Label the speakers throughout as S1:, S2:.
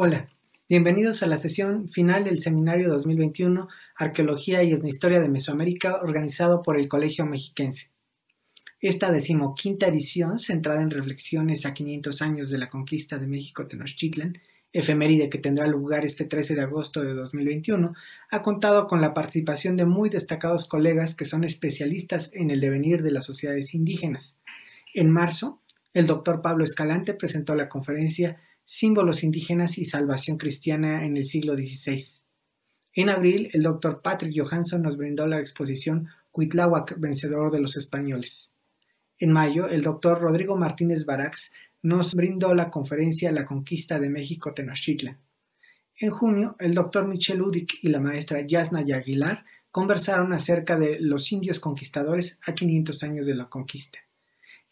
S1: Hola, bienvenidos a la sesión final del Seminario 2021 Arqueología y Historia de Mesoamérica organizado por el Colegio Mexiquense. Esta decimoquinta edición, centrada en reflexiones a 500 años de la conquista de México Tenochtitlan, efeméride que tendrá lugar este 13 de agosto de 2021, ha contado con la participación de muy destacados colegas que son especialistas en el devenir de las sociedades indígenas. En marzo, el doctor Pablo Escalante presentó la conferencia Símbolos indígenas y salvación cristiana en el siglo XVI. En abril, el doctor Patrick Johansson nos brindó la exposición Cuitláhuac, vencedor de los españoles. En mayo, el doctor Rodrigo Martínez Barax nos brindó la conferencia La conquista de México Tenochtitlan. En junio, el doctor Michel Udic y la maestra Yasna Yaguilar conversaron acerca de los indios conquistadores a 500 años de la conquista.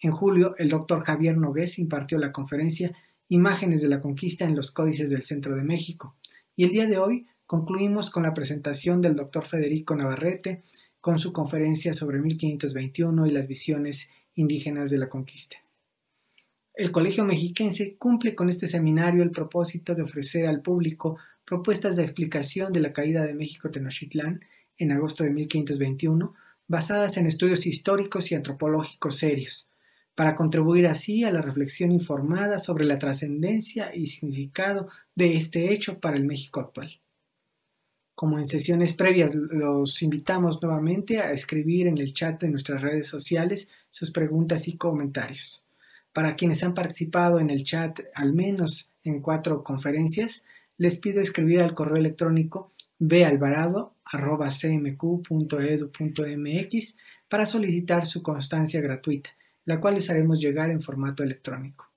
S1: En julio, el doctor Javier Nogués impartió la conferencia Imágenes de la conquista en los códices del centro de México. Y el día de hoy concluimos con la presentación del doctor Federico Navarrete con su conferencia sobre 1521 y las visiones indígenas de la conquista. El Colegio Mexiquense cumple con este seminario el propósito de ofrecer al público propuestas de explicación de la caída de México Tenochtitlán en agosto de 1521, basadas en estudios históricos y antropológicos serios, para contribuir así a la reflexión informada sobre la trascendencia y significado de este hecho para el México actual. Como en sesiones previas, los invitamos nuevamente a escribir en el chat de nuestras redes sociales sus preguntas y comentarios. Para quienes han participado en el chat al menos en cuatro conferencias, les pido escribir al correo electrónico balvarado.cmq.edu.mx para solicitar su constancia gratuita la cual les haremos llegar en formato electrónico.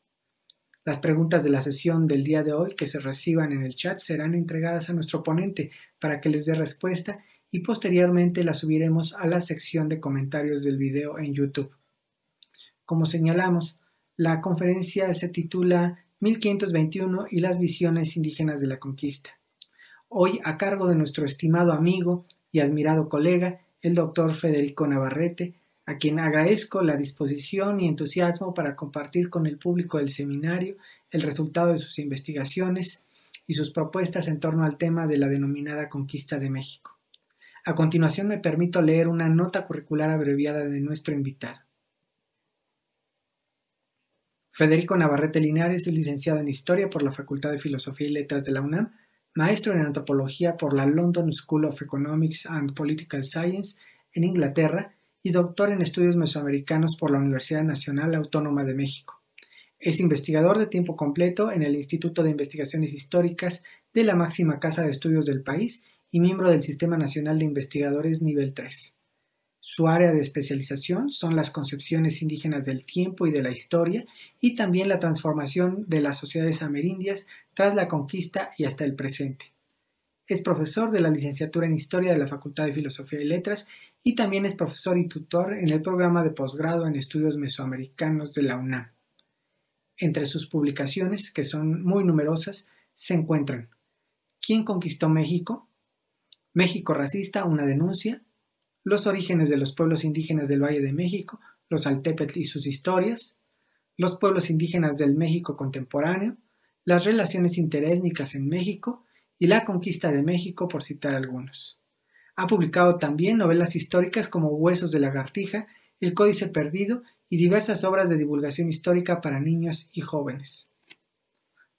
S1: Las preguntas de la sesión del día de hoy que se reciban en el chat serán entregadas a nuestro ponente para que les dé respuesta y posteriormente las subiremos a la sección de comentarios del video en YouTube. Como señalamos, la conferencia se titula 1521 y las visiones indígenas de la conquista. Hoy a cargo de nuestro estimado amigo y admirado colega, el doctor Federico Navarrete, a quien agradezco la disposición y entusiasmo para compartir con el público del seminario el resultado de sus investigaciones y sus propuestas en torno al tema de la denominada conquista de México. A continuación me permito leer una nota curricular abreviada de nuestro invitado. Federico Navarrete Linares es licenciado en Historia por la Facultad de Filosofía y Letras de la UNAM, maestro en Antropología por la London School of Economics and Political Science en Inglaterra y doctor en estudios mesoamericanos por la Universidad Nacional Autónoma de México. Es investigador de tiempo completo en el Instituto de Investigaciones Históricas de la máxima casa de estudios del país y miembro del Sistema Nacional de Investigadores Nivel 3. Su área de especialización son las concepciones indígenas del tiempo y de la historia y también la transformación de las sociedades amerindias tras la conquista y hasta el presente. Es profesor de la licenciatura en Historia de la Facultad de Filosofía y Letras y también es profesor y tutor en el programa de posgrado en estudios mesoamericanos de la UNAM. Entre sus publicaciones, que son muy numerosas, se encuentran ¿Quién conquistó México? México racista, una denuncia, Los orígenes de los pueblos indígenas del Valle de México, los Altepetl y sus historias, Los pueblos indígenas del México contemporáneo, las relaciones interétnicas en México, y La Conquista de México, por citar algunos. Ha publicado también novelas históricas como Huesos de lagartija, El Códice Perdido y diversas obras de divulgación histórica para niños y jóvenes.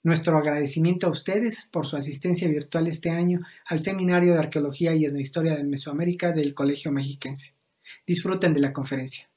S1: Nuestro agradecimiento a ustedes por su asistencia virtual este año al Seminario de Arqueología y Etnohistoria de Mesoamérica del Colegio Mexiquense. Disfruten de la conferencia.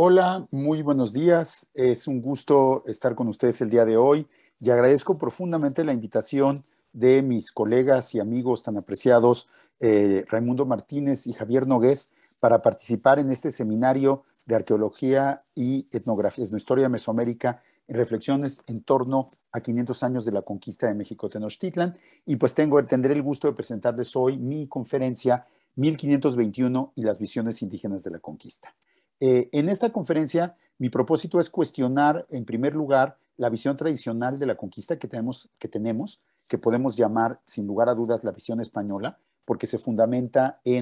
S2: Hola, muy buenos días. Es un gusto estar con ustedes el día de hoy y agradezco profundamente la invitación de mis colegas y amigos tan apreciados, eh, Raimundo Martínez y Javier Nogués, para participar en este seminario de arqueología y etnografía, es historia de Mesoamérica, reflexiones en torno a 500 años de la conquista de México Tenochtitlan. Y pues tengo, tendré el gusto de presentarles hoy mi conferencia 1521 y las visiones indígenas de la conquista. Eh, en esta conferencia, mi propósito es cuestionar, en primer lugar, la visión tradicional de la conquista que tenemos, que podemos llamar, sin lugar a dudas, la visión española, porque se fundamenta eh,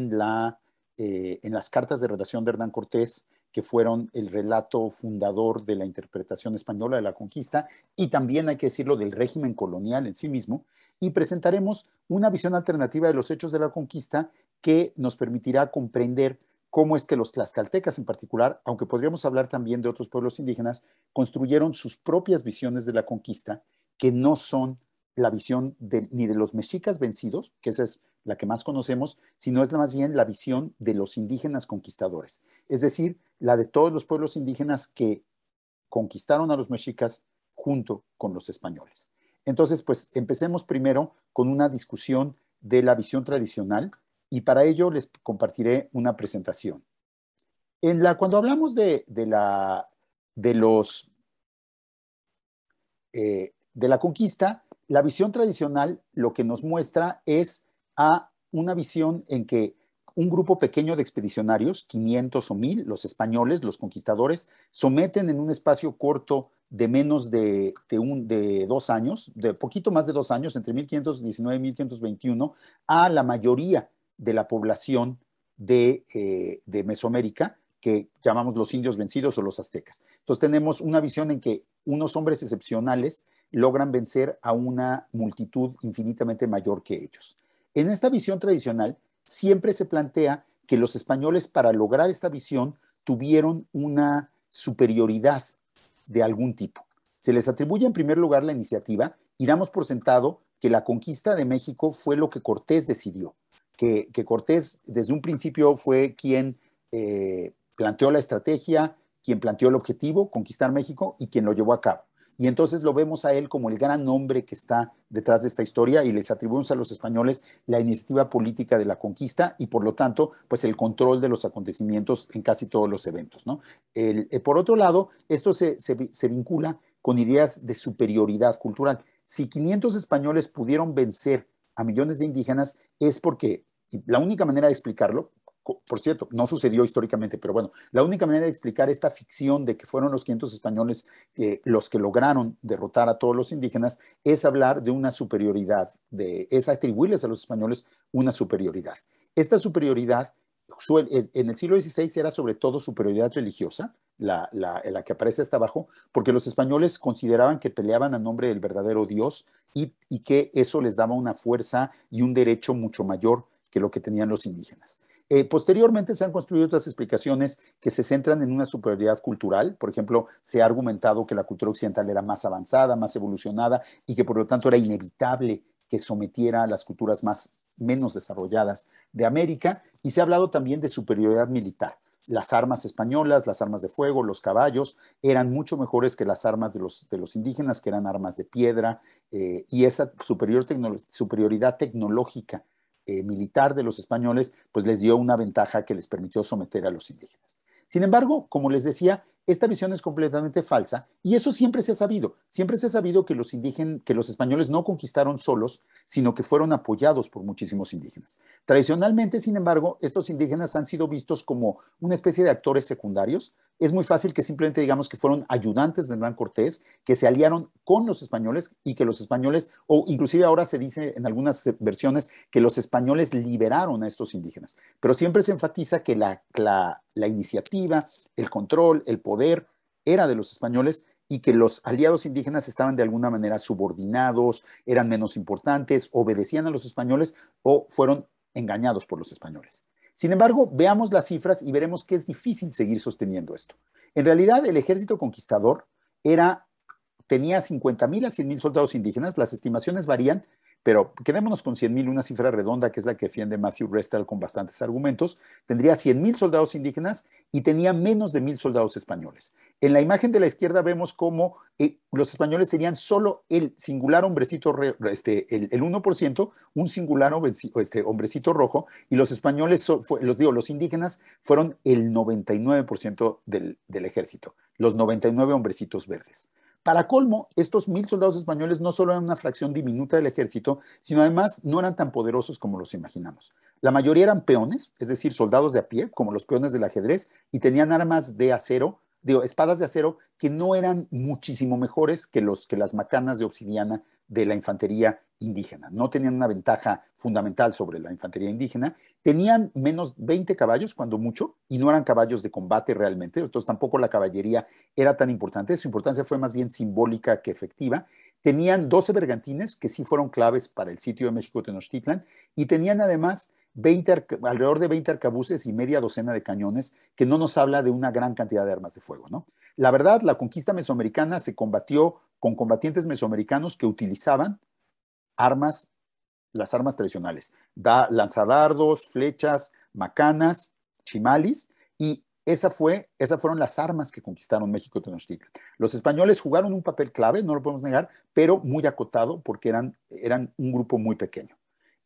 S2: en, las cartas de relación de Hernán Cortés, que fueron el relato fundador de la interpretación española de la conquista y también, hay que decirlo, del régimen colonial en sí mismo, y presentaremos una visión alternativa de los hechos de la conquista que nos permitirá comprender cómo es que los tlaxcaltecas en particular, aunque podríamos hablar también de otros pueblos indígenas, construyeron sus propias visiones de la conquista, que no son la visión ni de los mexicas vencidos, que esa es la que más conocemos, sino es más bien la visión de los indígenas conquistadores, es decir, la de todos los pueblos indígenas que conquistaron a los mexicas junto con los españoles. Entonces, pues empecemos primero con una discusión de la visión tradicional y para ello les compartiré una presentación. En la, cuando hablamos de, de, la, de, los, eh, de la conquista, la visión tradicional lo que nos muestra es a una visión en que un grupo pequeño de expedicionarios, 500 o 1000, los españoles, los conquistadores, someten en un espacio corto de menos de, un, de dos años, de poquito más de dos años, entre 1519 y 1521, a la mayoría de la población eh, de, Mesoamérica, que llamamos los indios vencidos o los aztecas. Entonces tenemos una visión en que unos hombres excepcionales logran vencer a una multitud infinitamente mayor que ellos. En esta visión tradicional siempre se plantea que los españoles para lograr esta visión tuvieron una superioridad de algún tipo. Se les atribuye en primer lugar la iniciativa y damos por sentado que la conquista de México fue lo que Cortés decidió que, Cortés desde un principio fue quien eh, planteó la estrategia, quien planteó el objetivo, conquistar México, y quien lo llevó a cabo. Y entonces lo vemos a él como el gran nombre que está detrás de esta historia y les atribuimos a los españoles la iniciativa política de la conquista y por lo tanto, pues el control de los acontecimientos en casi todos los eventos. ¿no? Eh, por otro lado, esto se, se vincula con ideas de superioridad cultural. Si 500 españoles pudieron vencer a millones de indígenas es porque la única manera de explicarlo, por cierto, no sucedió históricamente, pero bueno, la única manera de explicar esta ficción de que fueron los 500 españoles eh, los que lograron derrotar a todos los indígenas es hablar de una superioridad, de, es atribuirles a los españoles una superioridad. Esta superioridad en el siglo XVI era sobre todo superioridad religiosa, la, que aparece hasta abajo, porque los españoles consideraban que peleaban a nombre del verdadero Dios y, que eso les daba una fuerza y un derecho mucho mayor que lo que tenían los indígenas. Eh, posteriormente se han construido otras explicaciones que se centran en una superioridad cultural. Por ejemplo, se ha argumentado que la cultura occidental era más avanzada, más evolucionada y que por lo tanto era inevitable que sometiera a las culturas más menos desarrolladas de América y se ha hablado también de superioridad militar. Las armas españolas, las armas de fuego, los caballos eran mucho mejores que las armas de los, indígenas, que eran armas de piedra, eh, y esa superioridad tecnológica eh, militar de los españoles, pues les dio una ventaja que les permitió someter a los indígenas. Sin embargo, como les decía, esta visión es completamente falsa y eso siempre se ha sabido. Siempre se ha sabido que los indígenas, que los españoles no conquistaron solos, sino que fueron apoyados por muchísimos indígenas. Tradicionalmente, sin embargo, estos indígenas han sido vistos como una especie de actores secundarios. Es muy fácil que simplemente digamos que fueron ayudantes de Hernán Cortés, que se aliaron con los españoles y que los españoles, o inclusive ahora se dice en algunas versiones que los españoles liberaron a estos indígenas. Pero siempre se enfatiza que la, la iniciativa, el control, el poder, era de los españoles y que los aliados indígenas estaban de alguna manera subordinados, eran menos importantes, obedecían a los españoles o fueron engañados por los españoles. Sin embargo, veamos las cifras y veremos que es difícil seguir sosteniendo esto. En realidad, el ejército conquistador era, tenía 50.000 a 100.000 soldados indígenas, las estimaciones varían, pero quedémonos con 100.000, una cifra redonda que es la que defiende Matthew Restall con bastantes argumentos, tendría 100.000 soldados indígenas y tenía menos de 1.000 soldados españoles. En la imagen de la izquierda vemos cómo eh, los españoles serían solo el singular hombrecito, este, el, 1%, un singular este, hombrecito rojo, y los españoles, los digo, los indígenas fueron el 99% del ejército, los 99 hombrecitos verdes. Para colmo, estos mil soldados españoles no solo eran una fracción diminuta del ejército, sino además no eran tan poderosos como los imaginamos. La mayoría eran peones, es decir, soldados de a pie, como los peones del ajedrez, y tenían armas de acero, digo, espadas de acero, que no eran muchísimo mejores que, que las macanas de obsidiana de la infantería indígena. No tenían una ventaja fundamental sobre la infantería indígena. Tenían menos 20 caballos, cuando mucho, y no eran caballos de combate realmente. Entonces tampoco la caballería era tan importante. Su importancia fue más bien simbólica que efectiva. Tenían 12 bergantines, que sí fueron claves para el sitio de México Tenochtitlán. y tenían además alrededor de 20 arcabuces y media docena de cañones, que no nos habla de una gran cantidad de armas de fuego. La verdad, la conquista mesoamericana se combatió con combatientes mesoamericanos que utilizaban armas, las armas tradicionales, da, lanzadardos, flechas, macanas, chimalis, y esa fue, esas fueron las armas que conquistaron México Tenochtitlan. Los españoles jugaron un papel clave, no lo podemos negar, pero muy acotado porque eran, eran un grupo muy pequeño.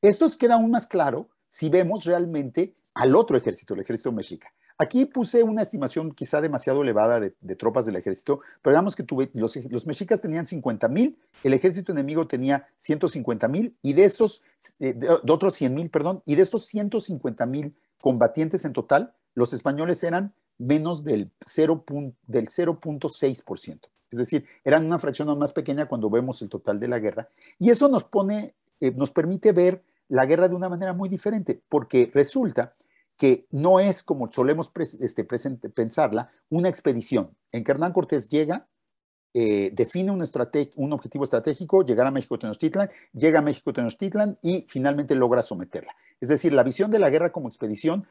S2: Esto queda aún más claro si vemos realmente al otro ejército, el ejército mexica. Aquí puse una estimación quizá demasiado elevada de, tropas del ejército, pero digamos que los, mexicas tenían 50 mil, el ejército enemigo tenía 150 mil y de esos, eh, de, otros 100 mil, perdón, y de esos 150 mil combatientes en total, los españoles eran menos del 0.6%. Es decir, eran una fracción más pequeña cuando vemos el total de la guerra. Y eso nos pone, eh, nos permite ver la guerra de una manera muy diferente, porque resulta que no es como solemos este, pensarla, una expedición en que Hernán Cortés llega, eh, define un, un, objetivo estratégico, llegar a México-Tenochtitlan, llega a México-Tenochtitlan y finalmente logra someterla. Es decir, la visión de la guerra como expedición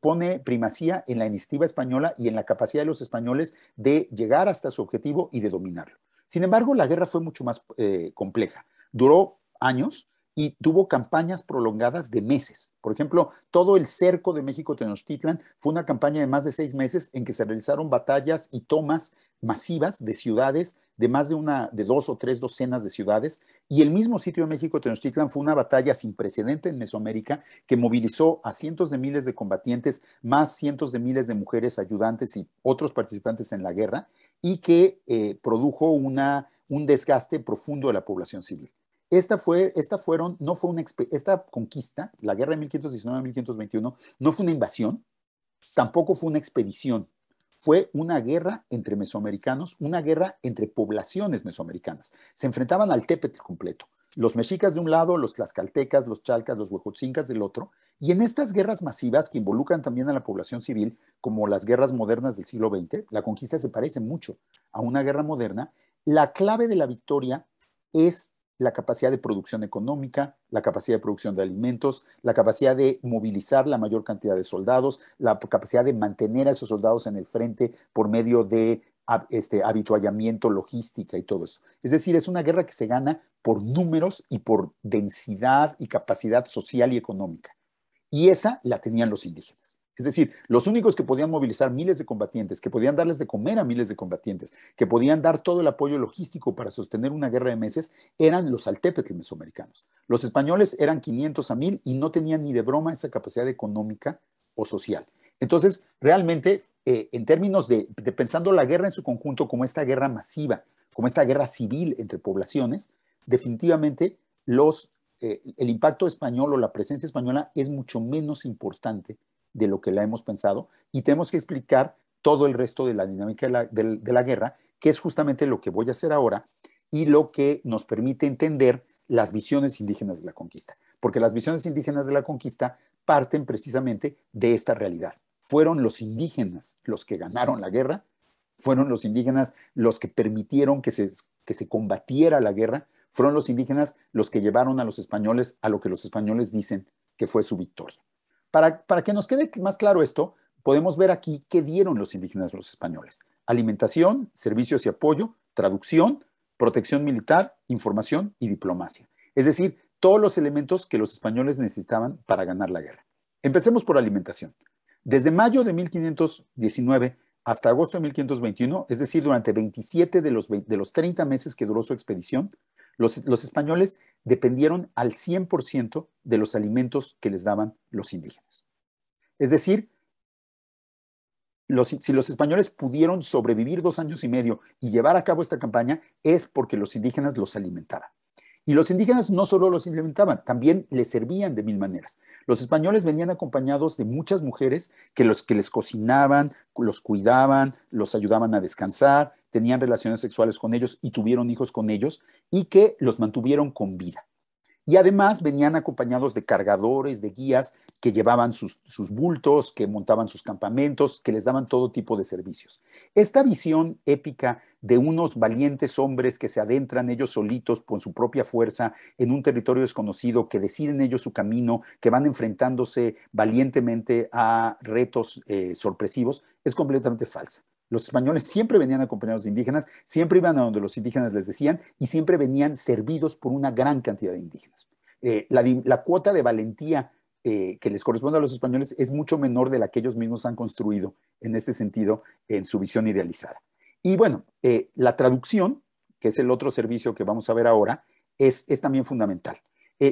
S2: pone primacía en la iniciativa española y en la capacidad de los españoles de llegar hasta su objetivo y de dominarlo. Sin embargo, la guerra fue mucho más eh, compleja. Duró años, y tuvo campañas prolongadas de meses. Por ejemplo, todo el cerco de México Tenochtitlan fue una campaña de más de seis meses en que se realizaron batallas y tomas masivas de ciudades, de más de una, de dos o tres docenas de ciudades, y el mismo sitio de México Tenochtitlan fue una batalla sin precedente en Mesoamérica que movilizó a cientos de miles de combatientes, más cientos de miles de mujeres ayudantes y otros participantes en la guerra, y que eh, produjo un desgaste profundo de la población civil. Esta fue, esta fueron, no fue una, esta conquista, la guerra de 1519-1521, no fue una invasión, tampoco fue una expedición, fue una guerra entre mesoamericanos, una guerra entre poblaciones mesoamericanas. Se enfrentaban al Tépetl completo, los mexicas de un lado, los tlaxcaltecas, los chalcas, los huejotzincas del otro, y en estas guerras masivas que involucran también a la población civil, como las guerras modernas del siglo XX, la conquista se parece mucho a una guerra moderna, la clave de la victoria es la capacidad de producción económica, la capacidad de producción de alimentos, la capacidad de movilizar la mayor cantidad de soldados, la capacidad de mantener a esos soldados en el frente por medio de este, habituallamiento, logística y todo eso. Es decir, es una guerra que se gana por números y por densidad y capacidad social y económica. Y esa la tenían los indígenas. Es decir, los únicos que podían movilizar miles de combatientes, que podían darles de comer a miles de combatientes, que podían dar todo el apoyo logístico para sostener una guerra de meses, eran los altépetes mesoamericanos. Los españoles eran 500 a 1000 y no tenían ni de broma esa capacidad económica o social. Entonces, realmente, eh, en términos de, pensando la guerra en su conjunto como esta guerra masiva, como esta guerra civil entre poblaciones, definitivamente eh, el impacto español o la presencia española es mucho menos importante de lo que la hemos pensado y tenemos que explicar todo el resto de la dinámica de la, guerra, que es justamente lo que voy a hacer ahora y lo que nos permite entender las visiones indígenas de la conquista, porque las visiones indígenas de la conquista parten precisamente de esta realidad. Fueron los indígenas los que ganaron la guerra, fueron los indígenas los que permitieron que se combatiera la guerra, fueron los indígenas los que llevaron a los españoles a lo que los españoles dicen que fue su victoria. Para, que nos quede más claro esto, podemos ver aquí qué dieron los indígenas a los españoles. Alimentación, servicios y apoyo, traducción, protección militar, información y diplomacia. Es decir, todos los elementos que los españoles necesitaban para ganar la guerra. Empecemos por alimentación. Desde mayo de 1519 hasta agosto de 1521, es decir, durante 27 de los, 30 meses que duró su expedición, los españoles dependieron al 100% de los alimentos que les daban los indígenas. Es decir, si los españoles pudieron sobrevivir dos años y medio y llevar a cabo esta campaña, es porque los indígenas los alimentaban. Y los indígenas no solo los alimentaban, también les servían de mil maneras. Los españoles venían acompañados de muchas mujeres que, los, que les cocinaban, los cuidaban, los ayudaban a descansar, tenían relaciones sexuales con ellos y tuvieron hijos con ellos y que los mantuvieron con vida. Y además venían acompañados de cargadores, de guías que llevaban sus, bultos, que montaban sus campamentos, que les daban todo tipo de servicios. Esta visión épica de unos valientes hombres que se adentran ellos solitos con su propia fuerza en un territorio desconocido, que deciden ellos su camino, que van enfrentándose valientemente a retos eh, sorpresivos, es completamente falsa. Los españoles siempre venían acompañados de indígenas, siempre iban a donde los indígenas les decían y siempre venían servidos por una gran cantidad de indígenas. Eh, la, cuota de valentía eh, que les corresponde a los españoles es mucho menor de la que ellos mismos han construido en este sentido en su visión idealizada. Y bueno, eh, la traducción, que es el otro servicio que vamos a ver ahora, es, también fundamental.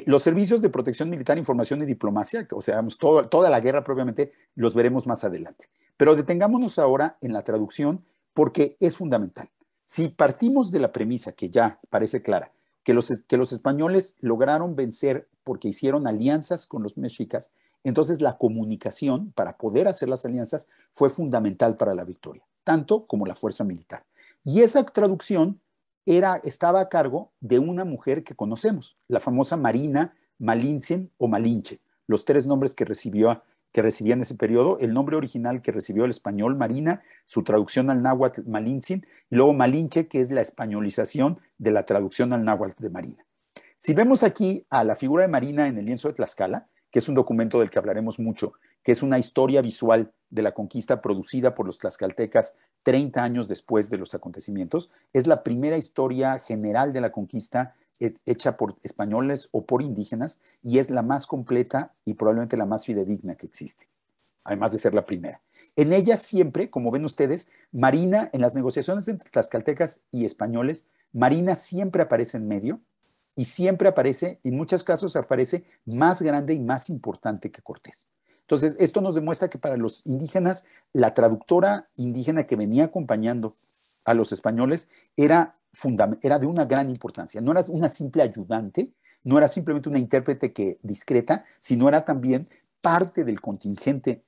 S2: los servicios de protección militar, información y diplomacia, o sea, toda la guerra propiamente, los veremos más adelante. Pero detengámonos ahora en la traducción porque es fundamental. Si partimos de la premisa que ya parece clara, que los, españoles lograron vencer porque hicieron alianzas con los mexicas, entonces la comunicación para poder hacer las alianzas fue fundamental para la victoria, tanto como la fuerza militar. Y esa traducción era, estaba a cargo de una mujer que conocemos, la famosa Marina Malinchen o Malinche, los tres nombres que recibió que recibía en ese periodo, el nombre original que recibió el español Marina, su traducción al náhuatl Malintzin, y luego Malinche, que es la españolización de la traducción al náhuatl de Marina. Si vemos aquí a la figura de Marina en el lienzo de Tlaxcala, que es un documento del que hablaremos mucho, que es una historia visual de la conquista producida por los tlaxcaltecas 30 años después de los acontecimientos. Es la primera historia general de la conquista eh, hecha por españoles o por indígenas y es la más completa y probablemente la más fidedigna que existe, además de ser la primera. En ella siempre, como ven ustedes, Marina, en las negociaciones entre tlaxcaltecas y españoles, Marina siempre aparece en medio y siempre aparece, en muchos casos aparece más grande y más importante que Cortés. Entonces, esto nos demuestra que para los indígenas, la traductora indígena que venía acompañando a los españoles era, era de una gran importancia. No era una simple ayudante, no era simplemente una intérprete que discreta, sino era también parte del contingente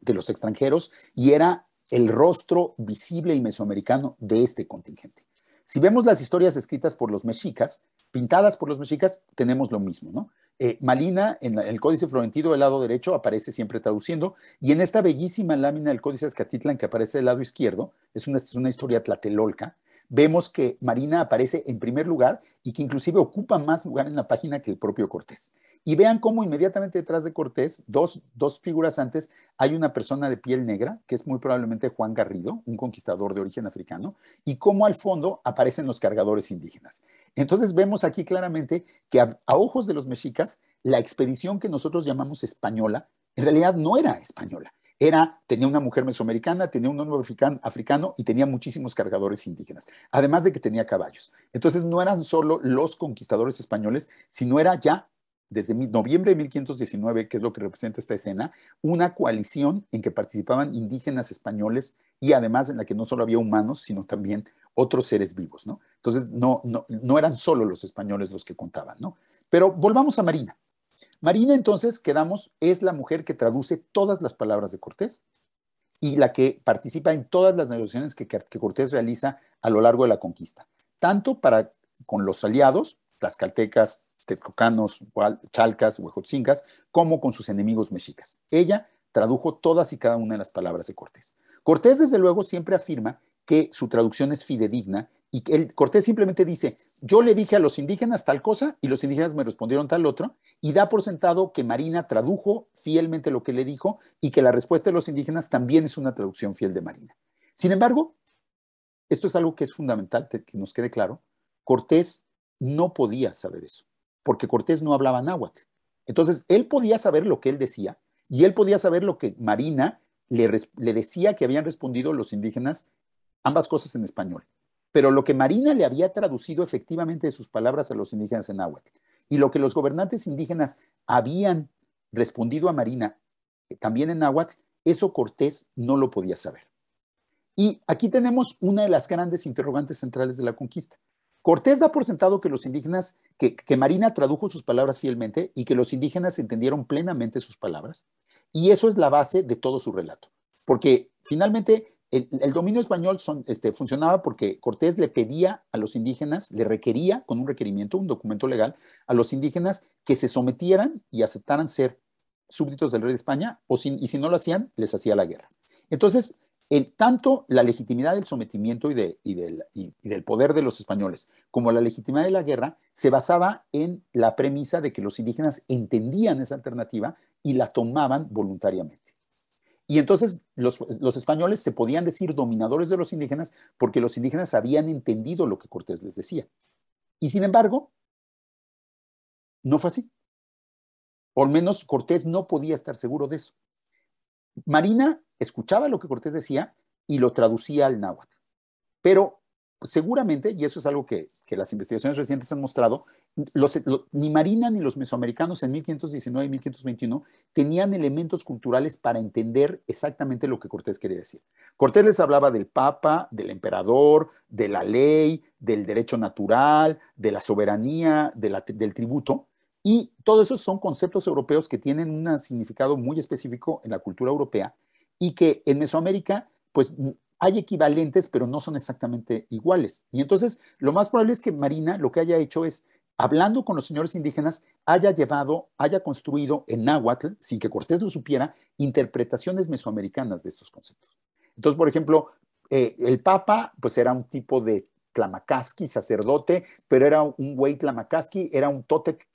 S2: de los extranjeros y era el rostro visible y mesoamericano de este contingente. Si vemos las historias escritas por los mexicas, pintadas por los mexicas, tenemos lo mismo, ¿no? Eh, Malina, en, el Códice Florentino del lado derecho, aparece siempre traduciendo, y en esta bellísima lámina del Códice Azcatitlán que aparece del lado izquierdo, es una, historia tlatelolca, vemos que Marina aparece en primer lugar y que inclusive ocupa más lugar en la página que el propio Cortés. Y vean cómo inmediatamente detrás de Cortés, dos, dos figuras antes, hay una persona de piel negra, que es muy probablemente Juan Garrido, un conquistador de origen africano, y cómo al fondo aparecen los cargadores indígenas. Entonces vemos aquí claramente que a, ojos de los mexicas, la expedición que nosotros llamamos española, en realidad no era española era, tenía una mujer mesoamericana, tenía un hombre africano y tenía muchísimos cargadores indígenas, además de que tenía caballos. Entonces no eran solo los conquistadores españoles, sino era ya desde noviembre de 1519, que es lo que representa esta escena, una coalición en que participaban indígenas españoles y además en la que no solo había humanos, sino también otros seres vivos, ¿no? Entonces, no, no, no eran solo los españoles los que contaban, ¿no? Pero volvamos a Marina. Marina, entonces, quedamos, es la mujer que traduce todas las palabras de Cortés y la que participa en todas las negociaciones que, que Cortés realiza a lo largo de la conquista, tanto para con los aliados, caltecas, texcocanos, chalcas, huejotzincas, como con sus enemigos mexicas. Ella tradujo todas y cada una de las palabras de Cortés. Cortés, desde luego, siempre afirma que su traducción es fidedigna y que Cortés simplemente dice, yo le dije a los indígenas tal cosa y los indígenas me respondieron tal otro, y da por sentado que Marina tradujo fielmente lo que le dijo y que la respuesta de los indígenas también es una traducción fiel de Marina. Sin embargo, esto es algo que es fundamental que nos quede claro, Cortés no podía saber eso, porque Cortés no hablaba náhuatl. Entonces, él podía saber lo que él decía y él podía saber lo que Marina le, le decía que habían respondido los indígenas ambas cosas en español. Pero lo que Marina le había traducido efectivamente de sus palabras a los indígenas en náhuatl y lo que los gobernantes indígenas habían respondido a Marina eh, también en náhuatl, eso Cortés no lo podía saber. Y aquí tenemos una de las grandes interrogantes centrales de la conquista. Cortés da por sentado que los indígenas, que, que, Marina tradujo sus palabras fielmente y que los indígenas entendieron plenamente sus palabras. Y eso es la base de todo su relato. Porque finalmente el, dominio español este, funcionaba porque Cortés le pedía a los indígenas, le requería con un requerimiento, un documento legal, a los indígenas que se sometieran y aceptaran ser súbditos del rey de España, o y si no lo hacían, les hacía la guerra. Entonces, tanto la legitimidad del sometimiento y, del, poder de los españoles como la legitimidad de la guerra se basaba en la premisa de que los indígenas entendían esa alternativa y la tomaban voluntariamente. Y entonces los, españoles se podían decir dominadores de los indígenas porque los indígenas habían entendido lo que Cortés les decía. Y sin embargo, no fue así. por al menos Cortés no podía estar seguro de eso. Marina escuchaba lo que Cortés decía y lo traducía al náhuatl. Pero seguramente, y eso es algo que, las investigaciones recientes han mostrado, ni Marina ni los mesoamericanos en 1519 y 1521 tenían elementos culturales para entender exactamente lo que Cortés quería decir. Cortés les hablaba del Papa, del emperador, de la ley, del derecho natural, de la soberanía, del tributo, y todos esos son conceptos europeos que tienen un significado muy específico en la cultura europea y que en Mesoamérica pues hay equivalentes, pero no son exactamente iguales. Y entonces, lo más probable es que Marina lo que haya hecho es, hablando con los señores indígenas, haya llevado, haya construido en náhuatl, sin que Cortés lo supiera, interpretaciones mesoamericanas de estos conceptos. Entonces, por ejemplo, eh, el Papa, pues era un tipo de Tlamacasqui, sacerdote, pero era un güey Tlamacasqui, era un Totec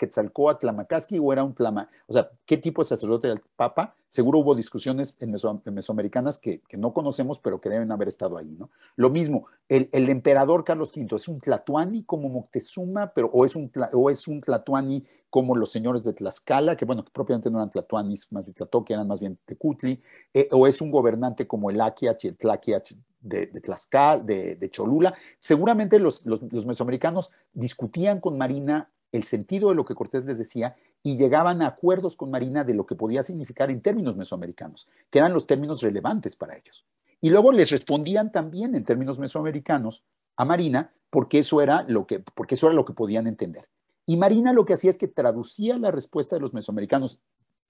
S2: a Tlamacasqui o era un Tlama. O sea, ¿qué tipo de sacerdote era el Papa? Seguro hubo discusiones en mesoamericanas que, no conocemos, pero que deben haber estado ahí, ¿no? Lo mismo, el, emperador Carlos V es un Tlatuani como Moctezuma, pero, o, es un, o es un Tlatuani como los señores de Tlaxcala, que bueno, que propiamente no eran Tlatuanis, más bien Tlatoque, eran más bien Tecutli, eh, o es un gobernante como el y el Tlaquiach, de, de de, Cholula. Seguramente los, mesoamericanos discutían con Marina el sentido de lo que Cortés les decía y llegaban a acuerdos con Marina de lo que podía significar en términos mesoamericanos, que eran los términos relevantes para ellos. Y luego les respondían también en términos mesoamericanos a Marina porque eso era lo que, porque eso era lo que podían entender. Y Marina lo que hacía es que traducía la respuesta de los mesoamericanos,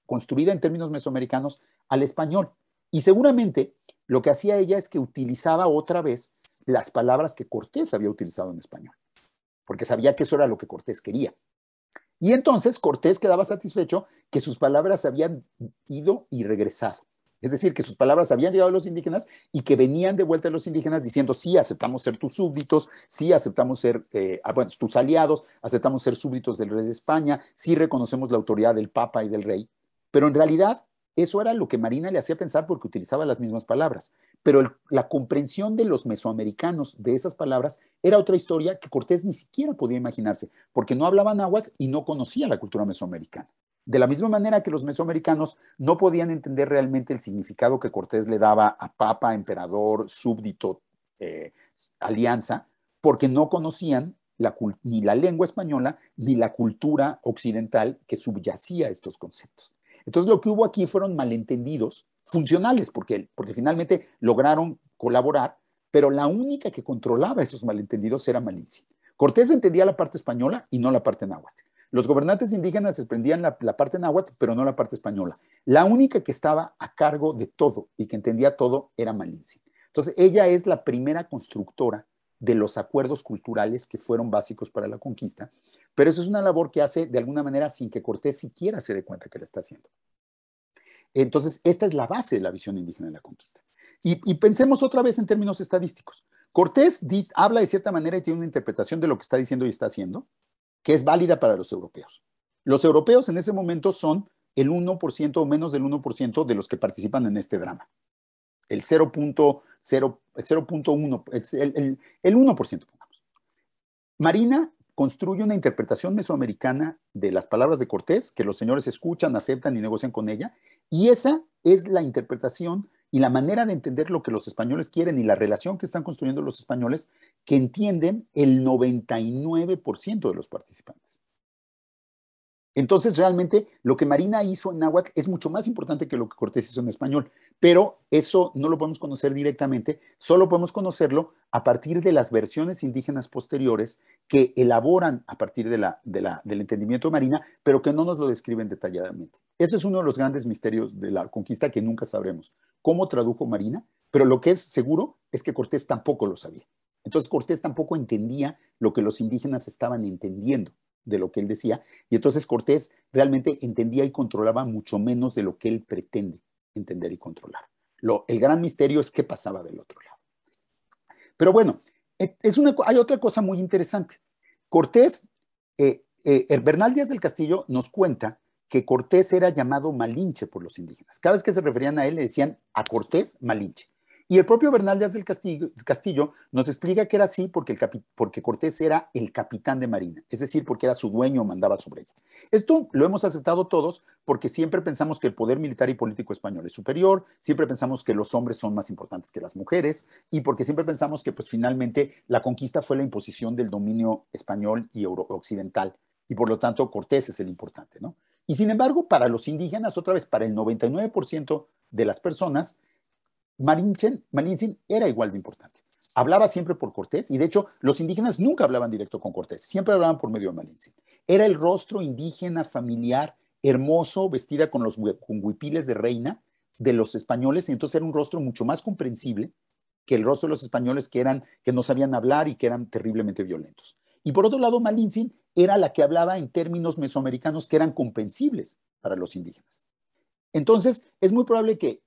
S2: construida en términos mesoamericanos, al español. Y seguramente lo que hacía ella es que utilizaba otra vez las palabras que Cortés había utilizado en español, porque sabía que eso era lo que Cortés quería. Y entonces Cortés quedaba satisfecho que sus palabras habían ido y regresado. Es decir, que sus palabras habían llegado a los indígenas y que venían de vuelta a los indígenas diciendo, sí, aceptamos ser tus súbditos, sí, aceptamos ser eh, ah, tus aliados, aceptamos ser súbditos del rey de España, sí reconocemos la autoridad del Papa y del rey. Pero en realidad eso era lo que Marina le hacía pensar porque utilizaba las mismas palabras. Pero la comprensión de los mesoamericanos de esas palabras era otra historia que Cortés ni siquiera podía imaginarse, porque no hablaba náhuatl y no conocía la cultura mesoamericana. De la misma manera que los mesoamericanos no podían entender realmente el significado que Cortés le daba a papa, emperador, súbdito, eh, alianza, porque no conocían ni la lengua española ni la cultura occidental que subyacía a estos conceptos. Entonces lo que hubo aquí fueron malentendidos funcionales, porque, porque finalmente lograron colaborar, pero la única que controlaba esos malentendidos era Malinche. Cortés entendía la parte española y no la parte náhuatl. Los gobernantes indígenas desprendían la, la, parte náhuatl, pero no la parte española. La única que estaba a cargo de todo y que entendía todo era Malinche. Entonces, ella es la primera constructora de los acuerdos culturales que fueron básicos para la conquista pero eso es una labor que hace de alguna manera sin que Cortés siquiera se dé cuenta que la está haciendo. Entonces, esta es la base de la visión indígena de la conquista. Y, pensemos otra vez en términos estadísticos. Cortés habla de cierta manera y tiene una interpretación de lo que está diciendo y está haciendo, que es válida para los europeos. Los europeos en ese momento son el 1% o menos del 1% de los que participan en este drama. El 0.0, 0.1, el, el, el 1%, pongamos. Marina construye una interpretación mesoamericana de las palabras de Cortés, que los señores escuchan, aceptan y negocian con ella, y esa es la interpretación y la manera de entender lo que los españoles quieren y la relación que están construyendo los españoles, que entienden el 99% de los participantes. Entonces, realmente lo que Marina hizo en náhuatl es mucho más importante que lo que Cortés hizo en español, pero eso no lo podemos conocer directamente, solo podemos conocerlo a partir de las versiones indígenas posteriores que elaboran a partir del entendimiento de Marina, pero que no nos lo describen detalladamente. Ese es uno de los grandes misterios de la conquista que nunca sabremos, cómo tradujo Marina, pero lo que es seguro es que Cortés tampoco lo sabía. Entonces Cortés tampoco entendía lo que los indígenas estaban entendiendo de lo que él decía, y entonces Cortés realmente entendía y controlaba mucho menos de lo que él pretende entender y controlar. Lo, el gran misterio es qué pasaba del otro lado. Pero bueno, e, es una, hay otra cosa muy interesante. Cortés, eh, Bernal eh, Díaz del Castillo nos cuenta que Cortés era llamado Malinche por los indígenas. Cada vez que se referían a él le decían a Cortés Malinche. Y el propio Bernal Díaz del Castillo, nos explica que era así porque, porque Cortés era el capitán de Marina, es decir, porque era su dueño, mandaba sobre ella. Esto lo hemos aceptado todos porque siempre pensamos que el poder militar y político español es superior, siempre pensamos que los hombres son más importantes que las mujeres y porque siempre pensamos que pues finalmente la conquista fue la imposición del dominio español y occidental y por lo tanto Cortés es el importante, ¿no? Y sin embargo, para los indígenas, otra vez, para el 99% de las personas, Malinzin, era igual de importante. Hablaba siempre por Cortés y de hecho los indígenas nunca hablaban directo con Cortés, siempre hablaban por medio de Malinzin. Era el rostro indígena familiar, hermoso, vestida con los con huipiles de reina de los españoles, y entonces era un rostro mucho más comprensible que el rostro de los españoles que eran que no sabían hablar y que eran terriblemente violentos. Y por otro lado, Malinzin era la que hablaba en términos mesoamericanos que eran comprensibles para los indígenas. Entonces, es muy probable que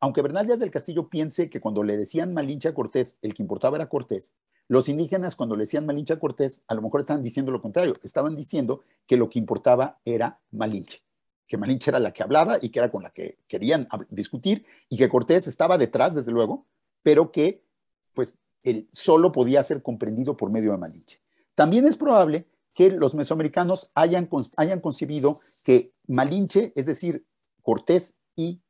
S2: aunque Bernal Díaz del Castillo piense que cuando le decían Malinche a Cortés, el que importaba era Cortés, los indígenas cuando le decían Malinche a Cortés, a lo mejor estaban diciendo lo contrario, estaban diciendo que lo que importaba era Malinche, que Malinche era la que hablaba y que era con la que querían discutir y que Cortés estaba detrás, desde luego, pero que pues él solo podía ser comprendido por medio de Malinche. También es probable que los mesoamericanos hayan, hayan concebido que Malinche, es decir, Cortés y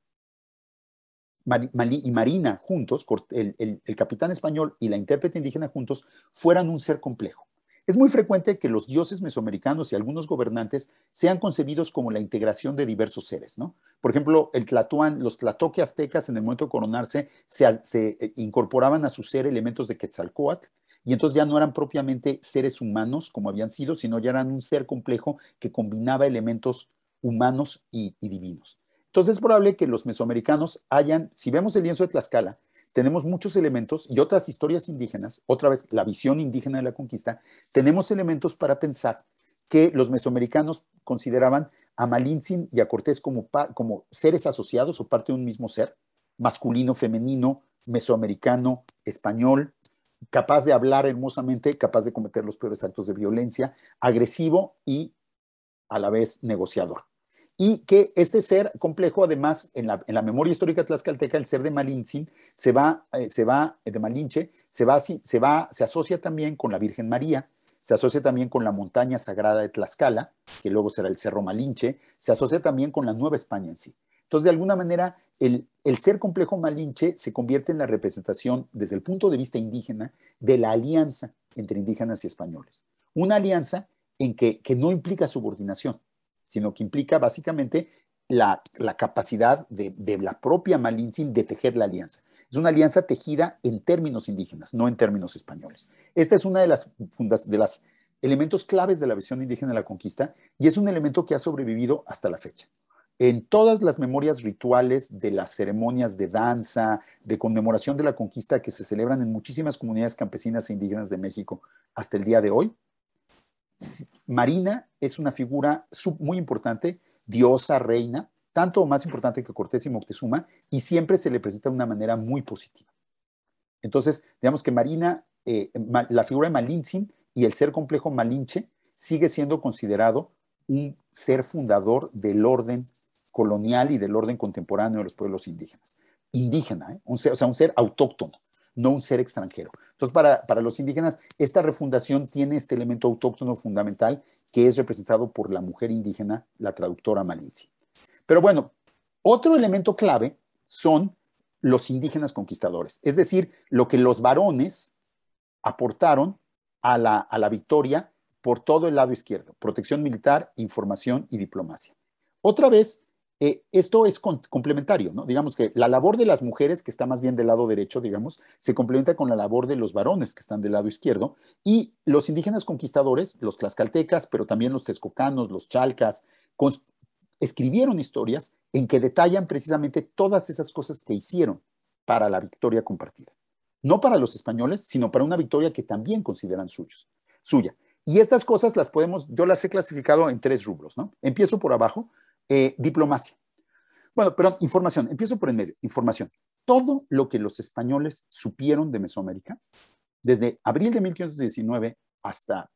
S2: y Marina juntos, el, capitán español y la intérprete indígena juntos, fueran un ser complejo. Es muy frecuente que los dioses mesoamericanos y algunos gobernantes sean concebidos como la integración de diversos seres, ¿no? Por ejemplo, el Tlatuán, los Tlatoque aztecas en el momento de coronarse se, eh, incorporaban a su ser elementos de Quetzalcoatl y entonces ya no eran propiamente seres humanos como habían sido, sino ya eran un ser complejo que combinaba elementos humanos y divinos. Entonces es probable que los mesoamericanos hayan, si vemos el lienzo de Tlaxcala, tenemos muchos elementos y otras historias indígenas, otra vez la visión indígena de la conquista, tenemos elementos para pensar que los mesoamericanos consideraban a Malintzin y a Cortés como, como seres asociados o parte de un mismo ser, masculino, femenino, mesoamericano, español, capaz de hablar hermosamente, capaz de cometer los peores actos de violencia, agresivo y a la vez negociador y que este ser complejo, además, en la, memoria histórica tlaxcalteca, el ser de se va, eh, se va eh, de Malinche, se va, se va, se asocia también con la Virgen María, se asocia también con la montaña sagrada de Tlaxcala, que luego será el Cerro Malinche, se asocia también con la Nueva España en sí. Entonces, de alguna manera, el, ser complejo malinche se convierte en la representación, desde el punto de vista indígena, de la alianza entre indígenas y españoles. Una alianza en que no implica subordinación, sino que implica básicamente la, capacidad de, la propia Malintzin de tejer la alianza. Es una alianza tejida en términos indígenas, no en términos españoles. Esta es una de las, de las elementos claves de la visión indígena de la conquista y es un elemento que ha sobrevivido hasta la fecha. En todas las memorias rituales de las ceremonias de danza, de conmemoración de la conquista que se celebran en muchísimas comunidades campesinas e indígenas de México hasta el día de hoy, Marina es una figura muy importante, diosa, reina, tanto o más importante que Cortés y Moctezuma, y siempre se le presenta de una manera muy positiva. Entonces, digamos que Marina, eh, la figura de Malintzin y el ser complejo malinche sigue siendo considerado un ser fundador del orden colonial y del orden contemporáneo de los pueblos indígenas. Indígena, ¿eh? o sea, un ser autóctono no un ser extranjero. Entonces, para, los indígenas, esta refundación tiene este elemento autóctono fundamental que es representado por la mujer indígena, la traductora Malinzi. Pero bueno, otro elemento clave son los indígenas conquistadores, es decir, lo que los varones aportaron a la, a la victoria por todo el lado izquierdo, protección militar, información y diplomacia. Otra vez, eh, esto es complementario, ¿no? Digamos que la labor de las mujeres, que está más bien del lado derecho, digamos, se complementa con la labor de los varones, que están del lado izquierdo, y los indígenas conquistadores, los tlaxcaltecas, pero también los texcocanos, los chalcas, escribieron historias en que detallan precisamente todas esas cosas que hicieron para la victoria compartida. No para los españoles, sino para una victoria que también consideran suyos, suya. Y estas cosas las podemos, yo las he clasificado en tres rubros, ¿no? Empiezo por abajo, eh, diplomacia. Bueno, perdón, información. Empiezo por el medio. Información. Todo lo que los españoles supieron de Mesoamérica, desde abril de 1519 hasta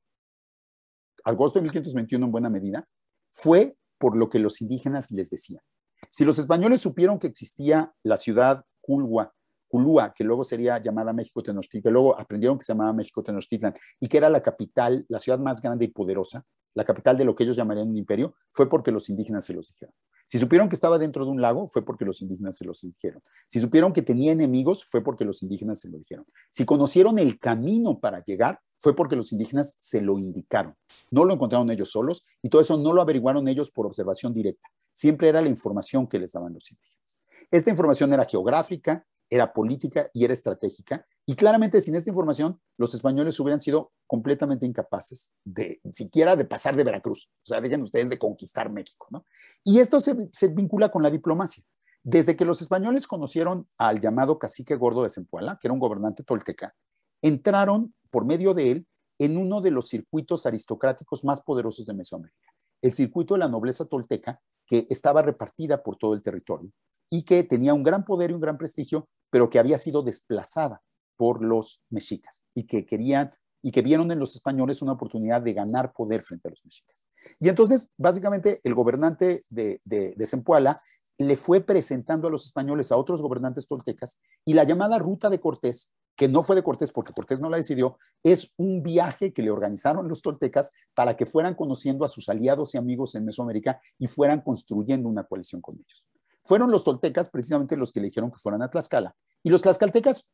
S2: agosto de 1521 en buena medida, fue por lo que los indígenas les decían. Si los españoles supieron que existía la ciudad Culhua, Culúa, que luego sería llamada México Tenochtitlán, que luego aprendieron que se llamaba México Tenochtitlan y que era la capital, la ciudad más grande y poderosa, la capital de lo que ellos llamarían un imperio, fue porque los indígenas se los dijeron. Si supieron que estaba dentro de un lago, fue porque los indígenas se los dijeron. Si supieron que tenía enemigos, fue porque los indígenas se lo dijeron. Si conocieron el camino para llegar, fue porque los indígenas se lo indicaron. No lo encontraron ellos solos y todo eso no lo averiguaron ellos por observación directa. Siempre era la información que les daban los indígenas. Esta información era geográfica, era política y era estratégica. Y claramente sin esta información, los españoles hubieran sido completamente incapaces de siquiera de pasar de Veracruz. O sea, dejen ustedes de conquistar México, ¿no? Y esto se, vincula con la diplomacia. Desde que los españoles conocieron al llamado cacique gordo de Zempoala, que era un gobernante tolteca, entraron por medio de él en uno de los circuitos aristocráticos más poderosos de Mesoamérica, el circuito de la nobleza tolteca, que estaba repartida por todo el territorio y que tenía un gran poder y un gran prestigio, pero que había sido desplazada por los mexicas y que querían y que vieron en los españoles una oportunidad de ganar poder frente a los mexicas. Y entonces, básicamente, el gobernante de, de, de le fue presentando a los españoles a otros gobernantes toltecas y la llamada ruta de Cortés, que no fue de Cortés porque Cortés no la decidió, es un viaje que le organizaron los toltecas para que fueran conociendo a sus aliados y amigos en Mesoamérica y fueran construyendo una coalición con ellos fueron los toltecas precisamente los que eligieron que fueran a Tlaxcala. Y los tlaxcaltecas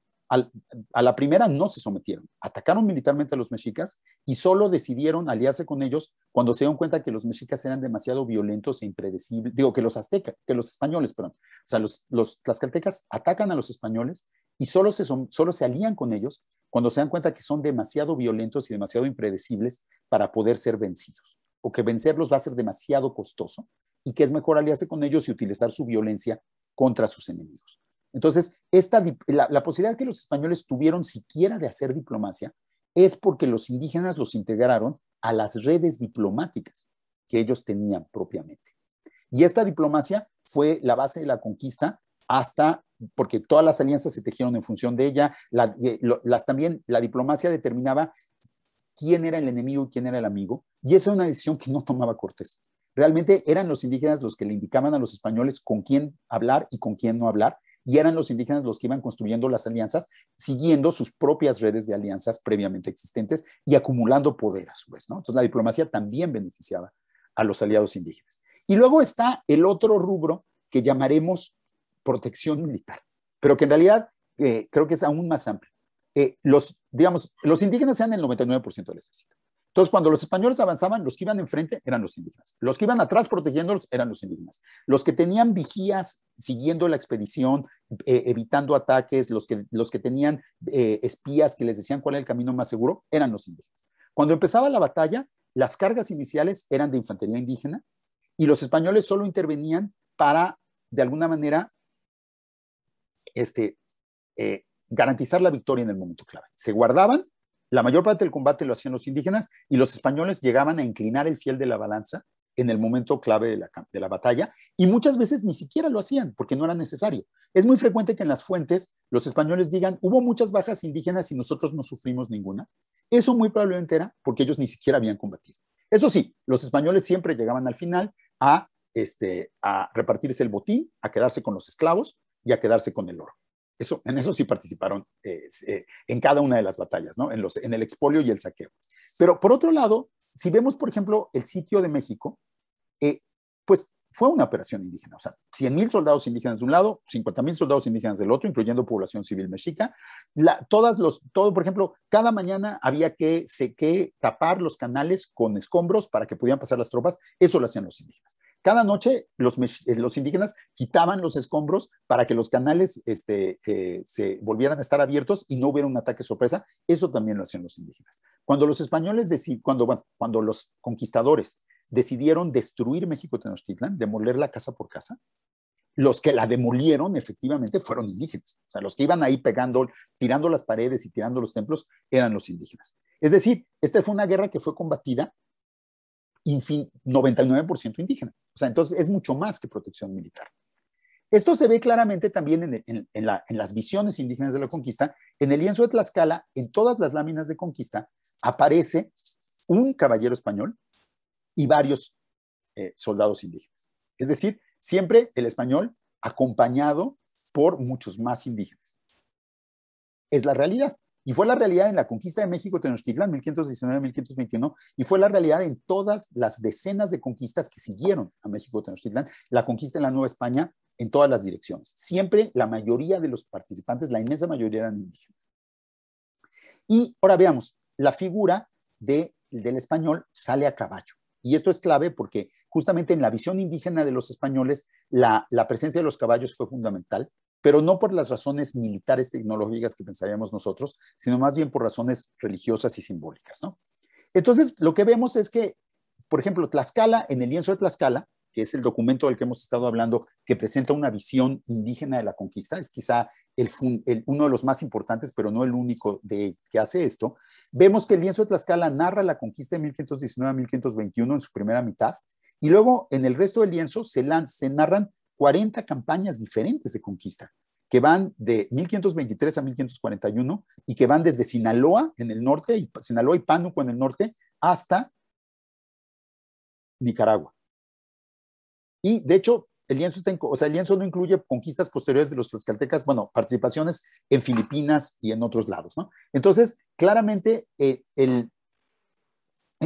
S2: a la primera no se sometieron, atacaron militarmente a los mexicas y solo decidieron aliarse con ellos cuando se dieron cuenta que los mexicas eran demasiado violentos e impredecibles, digo, que los aztecas, que los españoles, perdón. O sea, los, tlaxcaltecas atacan a los españoles y solo se, solo se alían con ellos cuando se dan cuenta que son demasiado violentos y demasiado impredecibles para poder ser vencidos, o que vencerlos va a ser demasiado costoso y que es mejor aliarse con ellos y utilizar su violencia contra sus enemigos. Entonces, esta, la, posibilidad que los españoles tuvieron siquiera de hacer diplomacia es porque los indígenas los integraron a las redes diplomáticas que ellos tenían propiamente. Y esta diplomacia fue la base de la conquista hasta, porque todas las alianzas se tejieron en función de ella, eh, las, también la diplomacia determinaba quién era el enemigo y quién era el amigo, y esa es una decisión que no tomaba Cortés. Realmente eran los indígenas los que le indicaban a los españoles con quién hablar y con quién no hablar, y eran los indígenas los que iban construyendo las alianzas, siguiendo sus propias redes de alianzas previamente existentes y acumulando poder a su vez. Entonces la diplomacia también beneficiaba a los aliados indígenas. Y luego está el otro rubro que llamaremos protección militar, pero que en realidad eh, creo que es aún más amplio. Eh, los, digamos, los indígenas sean el 99% del ejército. Entonces, cuando los españoles avanzaban, los que iban enfrente eran los indígenas. Los que iban atrás protegiéndolos eran los indígenas. Los que tenían vigías siguiendo la expedición, eh, evitando ataques, los que, los que tenían eh, espías que les decían cuál era el camino más seguro, eran los indígenas. Cuando empezaba la batalla, las cargas iniciales eran de infantería indígena y los españoles solo intervenían para, de alguna manera, este, eh, garantizar la victoria en el momento clave. Se guardaban la mayor parte del combate lo hacían los indígenas y los españoles llegaban a inclinar el fiel de la balanza en el momento clave de la, batalla y muchas veces ni siquiera lo hacían porque no era necesario. Es muy frecuente que en las fuentes los españoles digan, hubo muchas bajas indígenas y nosotros no sufrimos ninguna. Eso muy probablemente era porque ellos ni siquiera habían combatido. Eso sí, los españoles siempre llegaban al final a, este, a repartirse el botín, a quedarse con los esclavos y a quedarse con el oro en eso sí participaron eh, eh, en cada una de las batallas, ¿no? en, los, en el expolio y el saqueo. Pero por otro lado, si vemos, por ejemplo, el sitio de México, eh, pues fue una operación indígena. O sea, 100 mil soldados indígenas de un lado, 50 mil soldados indígenas del otro, incluyendo población civil mexica. todas los, todo, por ejemplo, cada mañana había que, que tapar los canales con escombros para que pudieran pasar las tropas. Eso lo hacían los indígenas. Cada noche eh, los, indígenas quitaban los escombros para que los canales este, eh, se volvieran a estar abiertos y no hubiera un ataque sorpresa. Eso también lo hacían los indígenas. Cuando los españoles, cuando, cuando los conquistadores decidieron destruir México Tenochtitlan, demolerla casa por casa, los que la demolieron efectivamente fueron indígenas. O sea, los que iban ahí pegando, tirando las paredes y tirando los templos eran los indígenas. Es decir, esta fue una guerra que fue combatida 99% indígena. O sea, entonces es mucho más que protección militar. Esto se ve claramente también en, las visiones indígenas de la conquista. En el lienzo de Tlaxcala, en todas las láminas de conquista, aparece un caballero español y varios eh, soldados indígenas. Es decir, siempre el español acompañado por muchos más indígenas. Es la realidad. Y fue la realidad en la conquista de México, Tenochtitlán, 1519-1521, y fue la realidad en todas las decenas de conquistas que siguieron a México, Tenochtitlán, la conquista en la Nueva España, en todas las direcciones. Siempre la mayoría de los participantes, la inmensa mayoría eran indígenas. Y ahora veamos, la figura del español sale a caballo. Y esto es clave porque justamente en la visión indígena de los españoles, la, la presencia de los caballos fue fundamental pero no por las razones militares tecnológicas que pensaríamos nosotros, sino más bien por razones religiosas y simbólicas, ¿no? Entonces, lo que vemos es que, por ejemplo, Tlaxcala, en el lienzo de Tlaxcala, que es el documento del que hemos estado hablando, que presenta una visión indígena de la conquista, es quizá uno de los más importantes, pero no el único de, que hace esto. Vemos que el lienzo de Tlaxcala narra la conquista de 1519 a 1521 en su primera mitad, y luego en el resto del lienzo se narran 40 campañas diferentes de conquista, que van de 1523 a 1541 y que van desde Sinaloa en el norte, y, Sinaloa y Pánuco en el norte, hasta Nicaragua. Y de hecho, el lienzo, está el lienzo no incluye conquistas posteriores de los tlaxcaltecas, bueno, participaciones en Filipinas y en otros lados, ¿no? Entonces, claramente, eh, en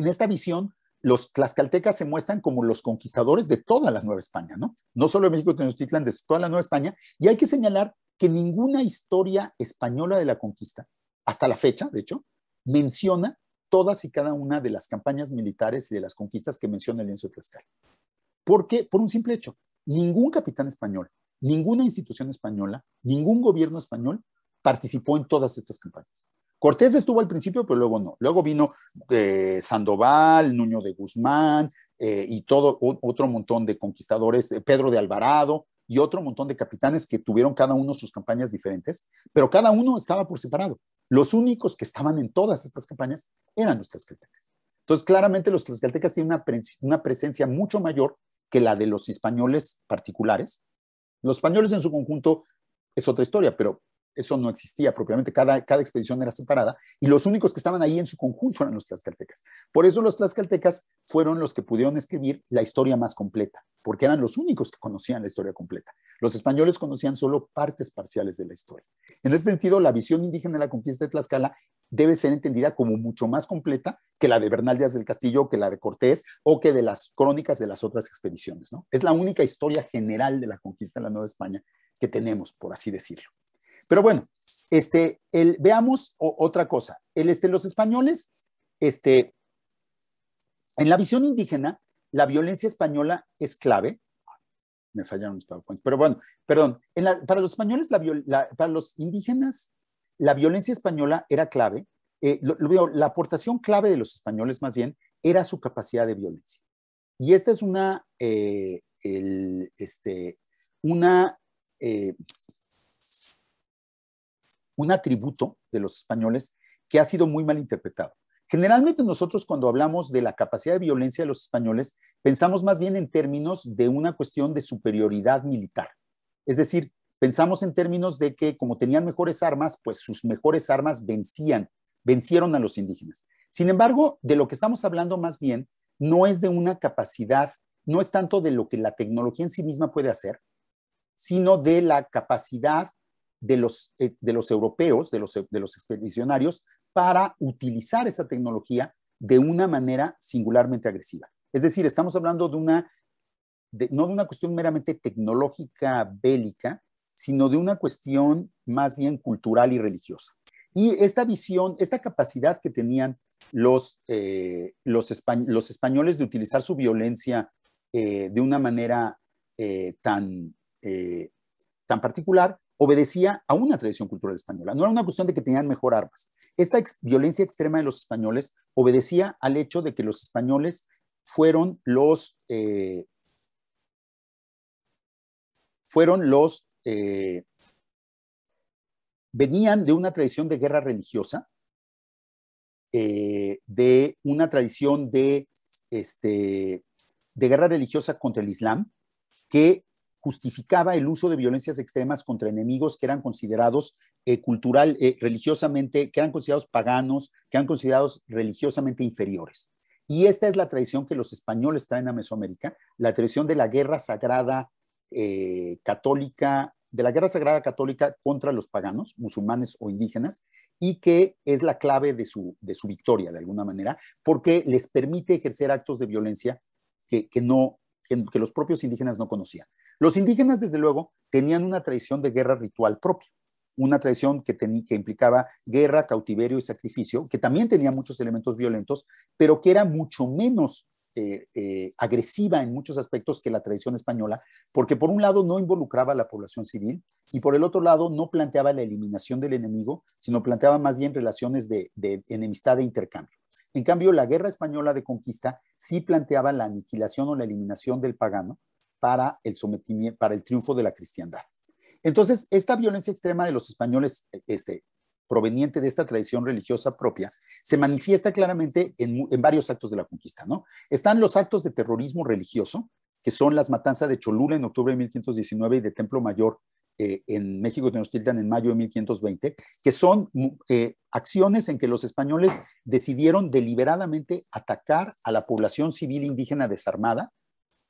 S2: esta visión los tlaxcaltecas se muestran como los conquistadores de toda la Nueva España, ¿no? No solo de México, Tenochtitlan, de toda la Nueva España. Y hay que señalar que ninguna historia española de la conquista, hasta la fecha, de hecho, menciona todas y cada una de las campañas militares y de las conquistas que menciona el lienzo de Tlaxcala. ¿Por qué? Por un simple hecho. Ningún capitán español, ninguna institución española, ningún gobierno español participó en todas estas campañas. Cortés estuvo al principio, pero luego no. Luego vino eh, Sandoval, Nuño de Guzmán eh, y todo otro montón de conquistadores, eh, Pedro de Alvarado y otro montón de capitanes que tuvieron cada uno sus campañas diferentes, pero cada uno estaba por separado. Los únicos que estaban en todas estas campañas eran los tlaxcaltecas. Entonces, claramente los tlaxcaltecas tienen una presencia mucho mayor que la de los españoles particulares. Los españoles en su conjunto es otra historia, pero eso no existía propiamente, cada, expedición era separada y los únicos que estaban ahí en su conjunto eran los tlaxcaltecas. Por eso los tlaxcaltecas fueron los que pudieron escribir la historia más completa, porque eran los únicos que conocían la historia completa. Los españoles conocían solo partes parciales de la historia. En ese sentido, la visión indígena de la conquista de Tlaxcala debe ser entendida como mucho más completa que la de Bernal Díaz del Castillo, que la de Cortés o que de las crónicas de las otras expediciones. ¿no? Es la única historia general de la conquista de la Nueva España que tenemos, por así decirlo. Pero bueno, este, el, veamos otra cosa. El, este, los españoles, este, en la visión indígena, la violencia española es clave. Me fallaron los PowerPoints, pero bueno, perdón. para los españoles, la, para los indígenas, la violencia española era clave. Eh, la aportación clave de los españoles, más bien, era su capacidad de violencia. Y esta es una, eh, este, una eh, un atributo de los españoles que ha sido muy mal interpretado. Generalmente nosotros cuando hablamos de la capacidad de violencia de los españoles, pensamos más bien en términos de una cuestión de superioridad militar. Es decir, pensamos en términos de que como tenían mejores armas, pues sus mejores armas vencían, vencieron a los indígenas. Sin embargo, de lo que estamos hablando más bien no es de una capacidad, no es tanto de lo que la tecnología en sí misma puede hacer, sino de la capacidad de los, eh, de los europeos, de los, expedicionarios, para utilizar esa tecnología de una manera singularmente agresiva. Es decir, estamos hablando de una, no de una cuestión meramente tecnológica bélica, sino de una cuestión más bien cultural y religiosa. Y esta visión, esta capacidad que tenían los, eh, los, los españoles de utilizar su violencia eh, de una manera tan, tan particular, obedecía a una tradición cultural española. No era una cuestión de que tenían mejor armas. Esta violencia extrema de los españoles obedecía al hecho de que los españoles fueron los, eh, fueron los, eh, venían de una tradición de guerra religiosa, eh, de una tradición de, este, de guerra religiosa contra el Islam, que justificaba el uso de violencias extremas contra enemigos que eran considerados eh, cultural, eh, religiosamente, que eran considerados paganos, que eran considerados religiosamente inferiores. Y esta es la tradición que los españoles traen a Mesoamérica, la tradición de la guerra sagrada eh, católica, de la guerra sagrada católica contra los paganos, musulmanes o indígenas, y que es la clave de su, victoria, de alguna manera, porque les permite ejercer actos de violencia que los propios indígenas no conocían. Los indígenas, desde luego, tenían una tradición de guerra ritual propia, una tradición que, implicaba guerra, cautiverio y sacrificio, que también tenía muchos elementos violentos, pero que era mucho menos eh, eh, agresiva en muchos aspectos que la tradición española, porque por un lado no involucraba a la población civil y por el otro lado no planteaba la eliminación del enemigo, sino planteaba más bien relaciones de, de enemistad e intercambio. En cambio, la guerra española de conquista sí planteaba la aniquilación o la eliminación del pagano, para el sometimiento, para el triunfo de la cristiandad. Entonces, esta violencia extrema de los españoles e-, este, proveniente de esta tradición religiosa propia, se manifiesta claramente en, varios actos de la conquista, ¿no? Están los actos de terrorismo religioso, que son las matanzas de Cholula en octubre de 1519 y de Templo Mayor eh, en México de Tenochtitlan en mayo de 1520, que son eh, acciones en que los españoles decidieron deliberadamente atacar a la población civil indígena desarmada,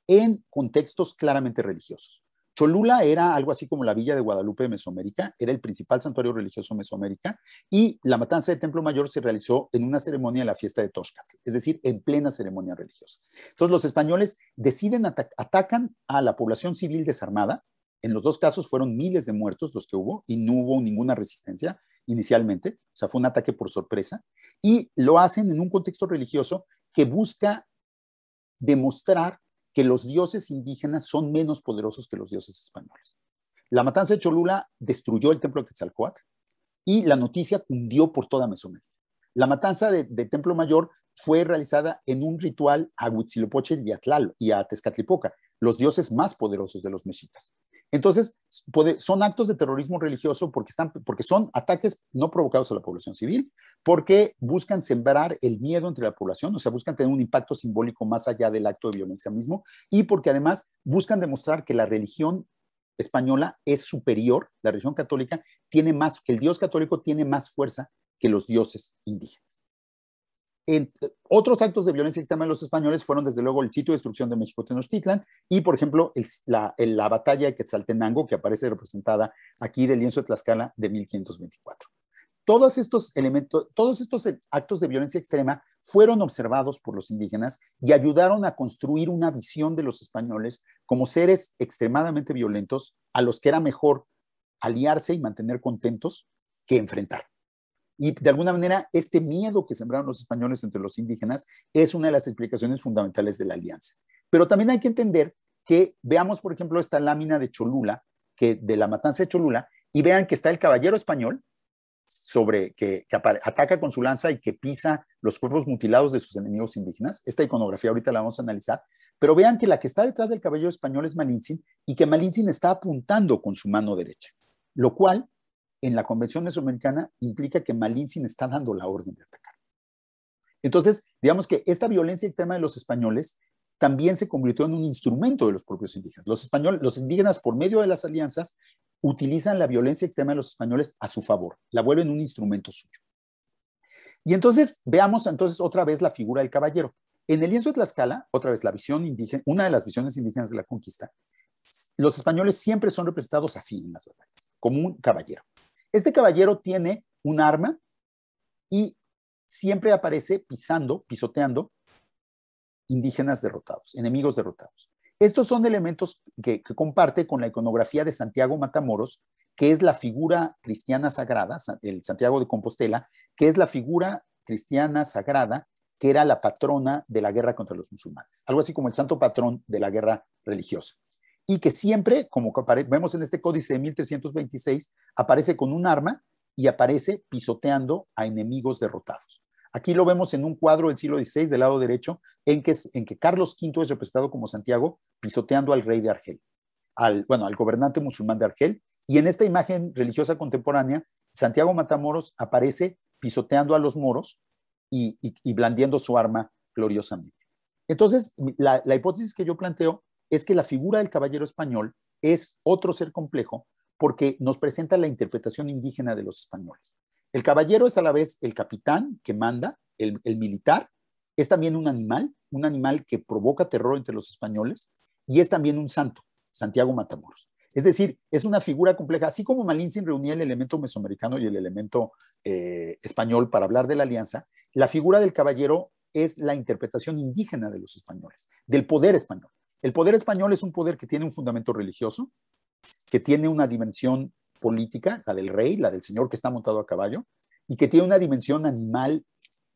S2: en contextos claramente religiosos. Cholula era algo así como la villa de Guadalupe de Mesoamérica, era el principal santuario religioso de Mesoamérica y la matanza del Templo Mayor se realizó en una ceremonia de la fiesta de Toxcatl, es decir, en plena ceremonia religiosa. Entonces los españoles deciden atacan a la población civil desarmada, en los dos casos fueron miles de muertos los que hubo y no hubo ninguna resistencia inicialmente, o sea, fue un ataque por sorpresa y lo hacen en un contexto religioso que busca demostrar que los dioses indígenas son menos poderosos que los dioses españoles. La matanza de Cholula destruyó el templo de Quetzalcoatl y la noticia cundió por toda Mesoamérica. La matanza de, Templo Mayor fue realizada en un ritual a Huitzilopochtli y y a Tezcatlipoca, los dioses más poderosos de los mexicas. Entonces, son actos de terrorismo religioso porque, porque son ataques no provocados a la población civil, porque buscan sembrar el miedo entre la población, o sea, buscan tener un impacto simbólico más allá del acto de violencia mismo, y porque además buscan demostrar que la religión española es superior, la religión católica tiene más, que el Dios católico tiene más fuerza que los dioses indígenas otros actos de violencia extrema de los españoles fueron, desde luego, el sitio de destrucción de México Tenochtitlan y, por ejemplo, la, batalla de Quetzaltenango, que aparece representada aquí del lienzo de Tlaxcala de 1524. Todos estos elementos, todos estos eh, actos de violencia extrema fueron observados por los indígenas y ayudaron a construir una visión de los españoles como seres extremadamente violentos a los que era mejor aliarse y mantener contentos que enfrentar. Y de alguna manera, este miedo que sembraron los españoles entre los indígenas es una de las explicaciones fundamentales de la alianza. Pero también hay que entender que veamos, por ejemplo, esta lámina de Cholula, que de la matanza de Cholula, y vean que está el caballero español sobre que, ataca con su lanza y que pisa los cuerpos mutilados de sus enemigos indígenas. Esta iconografía ahorita la vamos a analizar, pero vean que la que está detrás del caballero español es Malintzin y que Malintzin está apuntando con su mano derecha, lo cual en la Convención Mesoamericana implica que Malintzin está dando la orden de atacar. Entonces, digamos que esta violencia extrema de los españoles también se convirtió en un instrumento de los propios indígenas. Los españoles, los indígenas por medio de las alianzas utilizan la violencia extrema de los españoles a su favor, la vuelven un instrumento suyo. Y entonces veamos entonces otra vez la figura del caballero. En el lienzo de Tlaxcala, otra vez la visión indígena, una de las visiones indígenas de la conquista, los españoles siempre son representados así en las batallas, como un caballero. Este caballero tiene un arma y siempre aparece pisando, pisoteando indígenas derrotados, enemigos derrotados. Estos son elementos que, comparte con la iconografía de Santiago Matamoros, que es la figura cristiana sagrada, el Santiago de Compostela, que es la figura cristiana sagrada que era la patrona de la guerra contra los musulmanes, algo así como el santo patrón de la guerra religiosa y que siempre, como vemos en este códice de 1326, aparece con un arma y aparece pisoteando a enemigos derrotados. Aquí lo vemos en un cuadro del siglo XVI del lado derecho, en que, Carlos V es representado como Santiago pisoteando al rey de Argel, al, bueno, al gobernante musulmán de Argel. Y en esta imagen religiosa contemporánea, Santiago Matamoros aparece pisoteando a los moros y, blandiendo su arma gloriosamente. Entonces, la hipótesis que yo planteo es que la figura del caballero español es otro ser complejo porque nos presenta la interpretación indígena de los españoles. El caballero es a la vez el capitán que manda, el, militar, es también un animal, un animal que provoca terror entre los españoles y es también un santo, Santiago Matamoros. Es decir, es una figura compleja, así como Malinsin reunía el elemento mesoamericano y el elemento eh, español para hablar de la alianza, la figura del caballero es la interpretación indígena de los españoles, del poder español. El poder español es un poder que tiene un fundamento religioso, que tiene una dimensión política, la del rey, la del señor que está montado a caballo, y que tiene una dimensión animal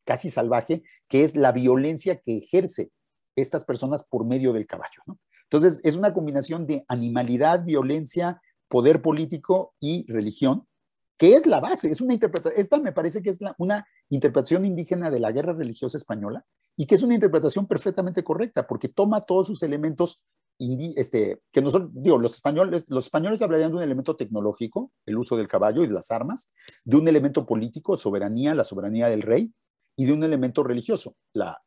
S2: casi salvaje, que es la violencia que ejerce estas personas por medio del caballo. Entonces, es una combinación de animalidad, violencia, poder político y religión que es la base, es una interpretación, esta me parece que es una interpretación indígena de la guerra religiosa española y que es una interpretación perfectamente correcta porque toma todos sus elementos que este, que digo, los españoles, los españoles hablarían de un elemento tecnológico, el uso del caballo y las armas, de un elemento político, soberanía, la soberanía del rey, y de un elemento religioso, la,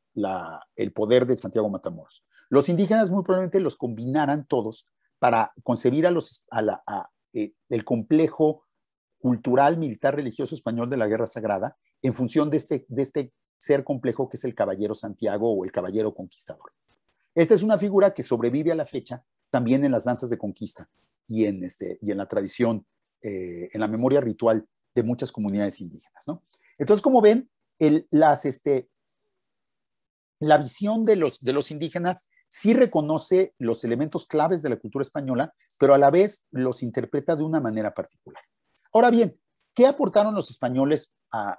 S2: el poder de Santiago Matamoros. Los indígenas muy probablemente los combinaran todos para concebir a los, a eh, el complejo cultural, militar, religioso español de la Guerra Sagrada, en función de este, de este ser complejo que es el caballero Santiago o el caballero conquistador. Esta es una figura que sobrevive a la fecha también en las danzas de conquista y en, este, y en la tradición, eh, en la memoria ritual de muchas comunidades indígenas. ¿no? Entonces, como ven, las, este, la visión de los, de los indígenas sí reconoce los elementos claves de la cultura española, pero a la vez los interpreta de una manera particular. Ahora bien, ¿qué aportaron los españoles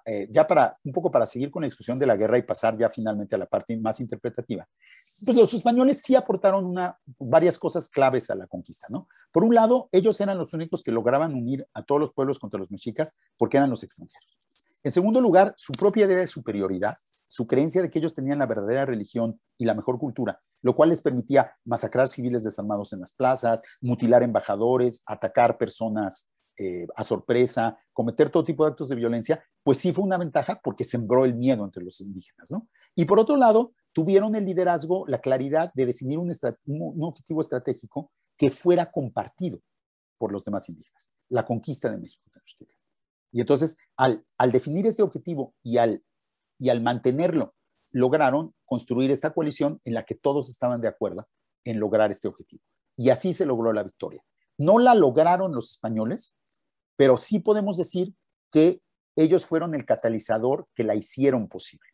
S2: eh, ya para un poco para seguir con la discusión de la guerra y pasar ya finalmente a la parte más interpretativa? Pues los españoles sí aportaron varias cosas claves a la conquista, ¿no? Por un lado, ellos eran los únicos que lograban unir a todos los pueblos contra los mexicas porque eran los extranjeros. En segundo lugar, su propia idea de superioridad, su creencia de que ellos tenían la verdadera religión y la mejor cultura, lo cual les permitía masacrar civiles desarmados en las plazas, mutilar embajadores, atacar personas eh, a sorpresa, cometer todo tipo de actos de violencia, pues sí fue una ventaja porque sembró el miedo entre los indígenas, ¿no? Y por otro lado, tuvieron el liderazgo, la claridad de definir un, objetivo estratégico que fuera compartido por los demás indígenas, la conquista de México. Y entonces, al, definir este objetivo y y al mantenerlo, lograron construir esta coalición en la que todos estaban de acuerdo en lograr este objetivo. Y así se logró la victoria. No la lograron los españoles, pero sí podemos decir que ellos fueron el catalizador que la hicieron posible.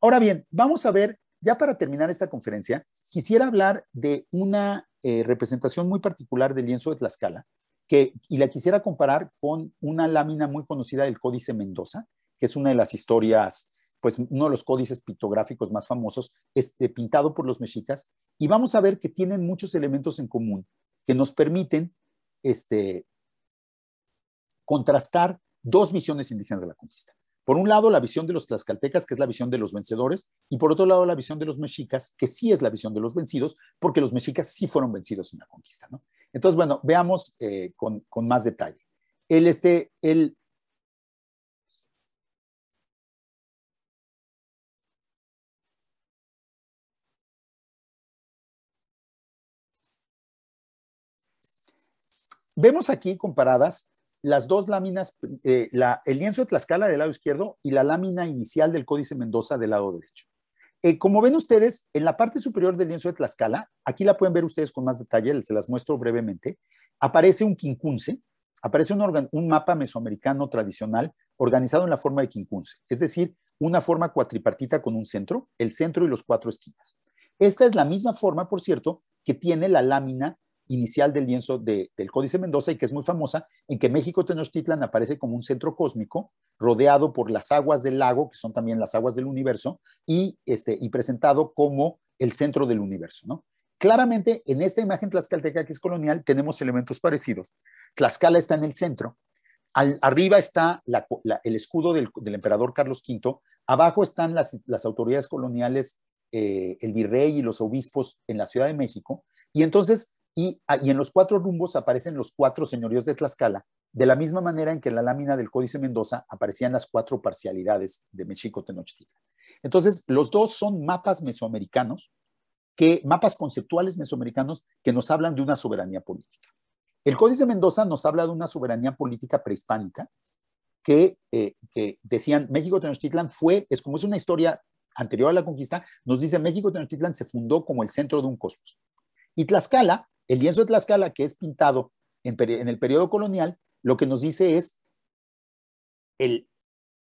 S2: Ahora bien, vamos a ver, ya para terminar esta conferencia, quisiera hablar de una eh, representación muy particular del lienzo de Tlaxcala, que, y la quisiera comparar con una lámina muy conocida del Códice Mendoza, que es una de las historias, pues uno de los códices pictográficos más famosos, este, pintado por los mexicas, y vamos a ver que tienen muchos elementos en común que nos permiten este, contrastar dos visiones indígenas de la conquista. Por un lado, la visión de los tlaxcaltecas, que es la visión de los vencedores, y por otro lado, la visión de los mexicas, que sí es la visión de los vencidos, porque los mexicas sí fueron vencidos en la conquista. ¿no? Entonces, bueno, veamos eh, con, con, más detalle. El, este, el, Vemos aquí comparadas las dos láminas, eh, el lienzo de Tlaxcala del lado izquierdo y la lámina inicial del Códice Mendoza del lado derecho. Eh, como ven ustedes, en la parte superior del lienzo de Tlaxcala, aquí la pueden ver ustedes con más detalle, se las muestro brevemente, aparece un quincunce, aparece un, un mapa mesoamericano tradicional organizado en la forma de quincunce, es decir, una forma cuatripartita con un centro, el centro y los cuatro esquinas. Esta es la misma forma, por cierto, que tiene la lámina inicial del lienzo del Códice Mendoza y que es muy famosa, en que México Tenochtitlan aparece como un centro cósmico rodeado por las aguas del lago, que son también las aguas del universo, y, este, y presentado como el centro del universo. ¿no? Claramente, en esta imagen tlaxcalteca que es colonial, tenemos elementos parecidos. Tlaxcala está en el centro, arriba está el escudo del, emperador Carlos V, abajo están las, las autoridades coloniales, eh, el virrey y los obispos en la Ciudad de México, y entonces Ah, y, en los cuatro rumbos aparecen los cuatro señoríos de Tlaxcala, de la misma manera en que en la lámina del Códice Mendoza aparecían las cuatro parcialidades de México Tenochtitlan. Entonces, los dos son mapas mesoamericanos, que, mapas conceptuales mesoamericanos que nos hablan de una soberanía política. El Códice Mendoza nos habla de una soberanía política prehispánica que, eh, que decían México Tenochtitlan fue, es como es una historia anterior a la conquista, nos dice México Tenochtitlan se fundó como el centro de un cosmos. Y Tlaxcala el lienzo de Tlaxcala, que es pintado en, el periodo colonial, lo que nos dice es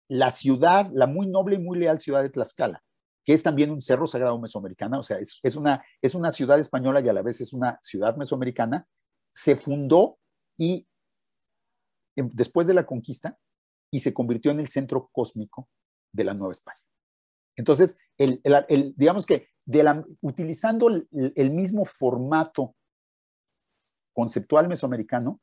S2: la ciudad, la muy noble y muy leal ciudad de Tlaxcala, que es también un cerro sagrado mesoamericano, o sea, es, una, es una ciudad española y a la vez es una ciudad mesoamericana, se fundó y em, después de la conquista y se convirtió en el centro cósmico de la Nueva España. Entonces, digamos que utilizando el mismo formato conceptual mesoamericano,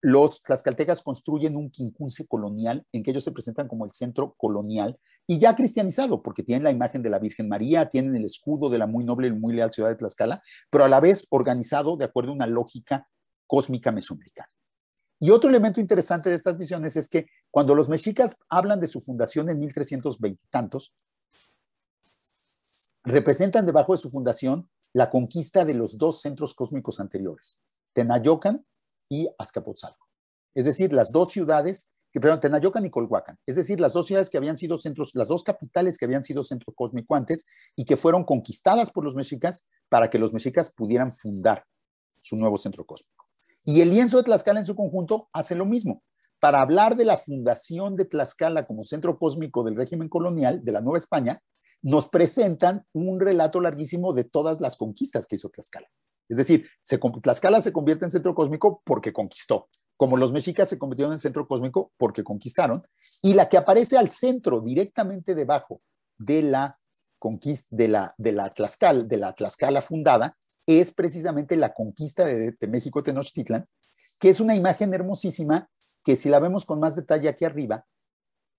S2: los tlaxcaltecas construyen un quincunce colonial en que ellos se presentan como el centro colonial y ya cristianizado, porque tienen la imagen de la Virgen María, tienen el escudo de la muy noble y muy leal ciudad de Tlaxcala, pero a la vez organizado de acuerdo a una lógica cósmica mesoamericana. Y otro elemento interesante de estas visiones es que cuando los mexicas hablan de su fundación en 1320 y tantos, representan debajo de su fundación la conquista de los dos centros cósmicos anteriores, Tenayocan y Azcapotzalco. Es decir, las dos ciudades, que, perdón, Tenayocan y Colhuacan, es decir, las dos ciudades que habían sido centros, las dos capitales que habían sido centro cósmico antes y que fueron conquistadas por los mexicas para que los mexicas pudieran fundar su nuevo centro cósmico. Y el lienzo de Tlaxcala en su conjunto hace lo mismo. Para hablar de la fundación de Tlaxcala como centro cósmico del régimen colonial de la Nueva España, nos presentan un relato larguísimo de todas las conquistas que hizo Tlaxcala. Es decir, se, Tlaxcala se convierte en centro cósmico porque conquistó, como los mexicas se convirtieron en centro cósmico porque conquistaron, y la que aparece al centro, directamente debajo de la conquista, de la, de la, Tlaxcala, de fundada, es precisamente la conquista de, de México Tenochtitlan, que es una imagen hermosísima que si la vemos con más detalle aquí arriba,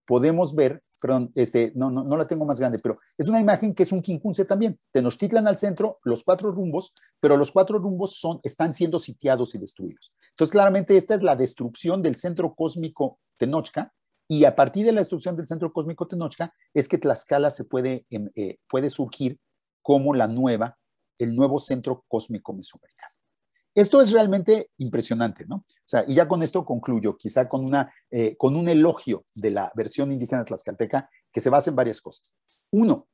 S2: podemos ver, perdón, este, no, no, no la tengo más grande, pero es una imagen que es un quincunce también. Tenochtitlan al centro, los cuatro rumbos, pero los cuatro rumbos son, están siendo sitiados y destruidos. Entonces, claramente, esta es la destrucción del centro cósmico Tenochca, y a partir de la destrucción del centro cósmico Tenochca es que Tlaxcala se puede, em, eh, puede surgir como la nueva, el nuevo centro cósmico mesoamericano. Esto es realmente impresionante, ¿no? O sea, y ya con esto concluyo, quizá con, eh, con un elogio de la versión indígena tlaxcalteca que se basa en varias cosas. Uno,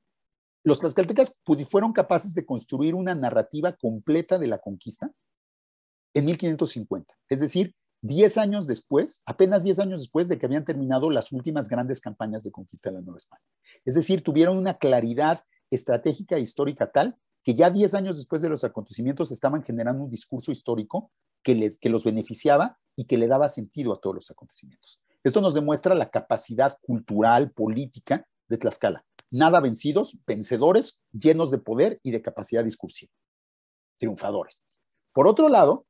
S2: los tlaxcaltecas fueron capaces de construir una narrativa completa de la conquista en 1550, es decir, 10 años después, apenas 10 años después de que habían terminado las últimas grandes campañas de conquista de la Nueva España. Es decir, tuvieron una claridad estratégica e histórica tal que ya 10 años después de los acontecimientos estaban generando un discurso histórico que, les, que los beneficiaba y que le daba sentido a todos los acontecimientos. Esto nos demuestra la capacidad cultural, política de Tlaxcala. Nada vencidos, vencedores, llenos de poder y de capacidad discursiva. Triunfadores. Por otro lado,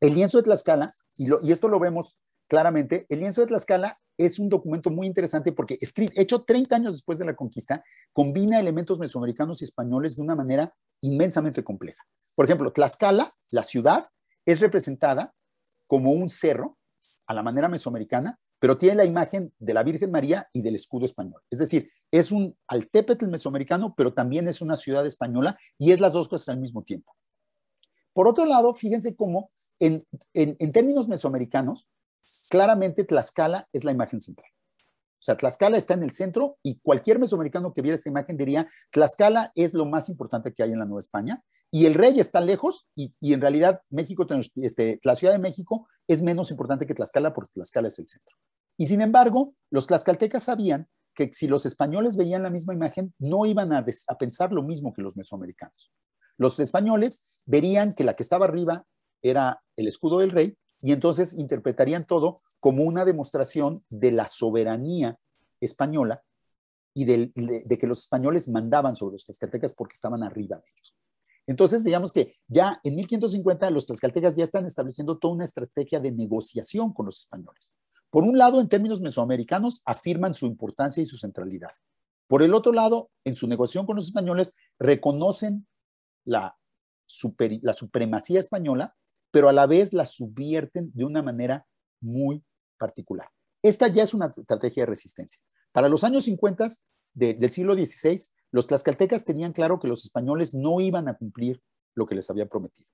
S2: el lienzo de Tlaxcala, y, y esto lo vemos claramente, el lienzo de Tlaxcala es un documento muy interesante porque, hecho 30 años después de la conquista, combina elementos mesoamericanos y españoles de una manera inmensamente compleja. Por ejemplo, Tlaxcala, la ciudad, es representada como un cerro a la manera mesoamericana, pero tiene la imagen de la Virgen María y del escudo español. Es decir, es un altépetl mesoamericano, pero también es una ciudad española y es las dos cosas al mismo tiempo. Por otro lado, fíjense cómo en términos mesoamericanos, claramente Tlaxcala es la imagen central. O sea, Tlaxcala está en el centro y cualquier mesoamericano que viera esta imagen diría, Tlaxcala es lo más importante que hay en la Nueva España y el rey está lejos y, en realidad México, este, la Ciudad de México es menos importante que Tlaxcala porque Tlaxcala es el centro. Y sin embargo, los tlaxcaltecas sabían que si los españoles veían la misma imagen, no iban a, a pensar lo mismo que los mesoamericanos. Los españoles verían que la que estaba arriba era el escudo del rey y entonces interpretarían todo como una demostración de la soberanía española y de, que los españoles mandaban sobre los tlaxcaltecas porque estaban arriba de ellos. Entonces, digamos que ya en 1550 los tlaxcaltecas ya están estableciendo toda una estrategia de negociación con los españoles. Por un lado, en términos mesoamericanos, afirman su importancia y su centralidad. Por el otro lado, en su negociación con los españoles, reconocen la, la supremacía española pero a la vez la subvierten de una manera muy particular. Esta ya es una estrategia de resistencia. Para los años 50 del siglo XVI, los tlaxcaltecas tenían claro que los españoles no iban a cumplir lo que les habían prometido.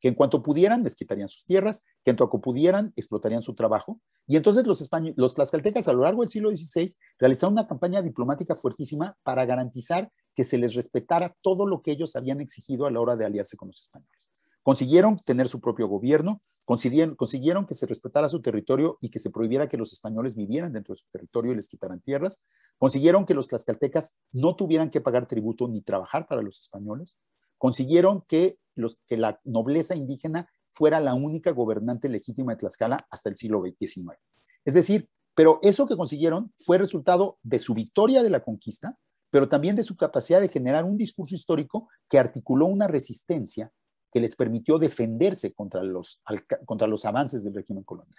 S2: Que en cuanto pudieran, les quitarían sus tierras, que en cuanto pudieran, explotarían su trabajo. Y entonces los, los tlaxcaltecas a lo largo del siglo XVI realizaron una campaña diplomática fuertísima para garantizar que se les respetara todo lo que ellos habían exigido a la hora de aliarse con los españoles. Consiguieron tener su propio gobierno, consiguieron, que se respetara su territorio y que se prohibiera que los españoles vivieran dentro de su territorio y les quitaran tierras, consiguieron que los tlaxcaltecas no tuvieran que pagar tributo ni trabajar para los españoles, consiguieron que, los, que la nobleza indígena fuera la única gobernante legítima de Tlaxcala hasta el siglo XIX. Es decir, pero eso que consiguieron fue resultado de su victoria de la conquista, pero también de su capacidad de generar un discurso histórico que articuló una resistencia que les permitió defenderse contra los, avances del régimen colonial.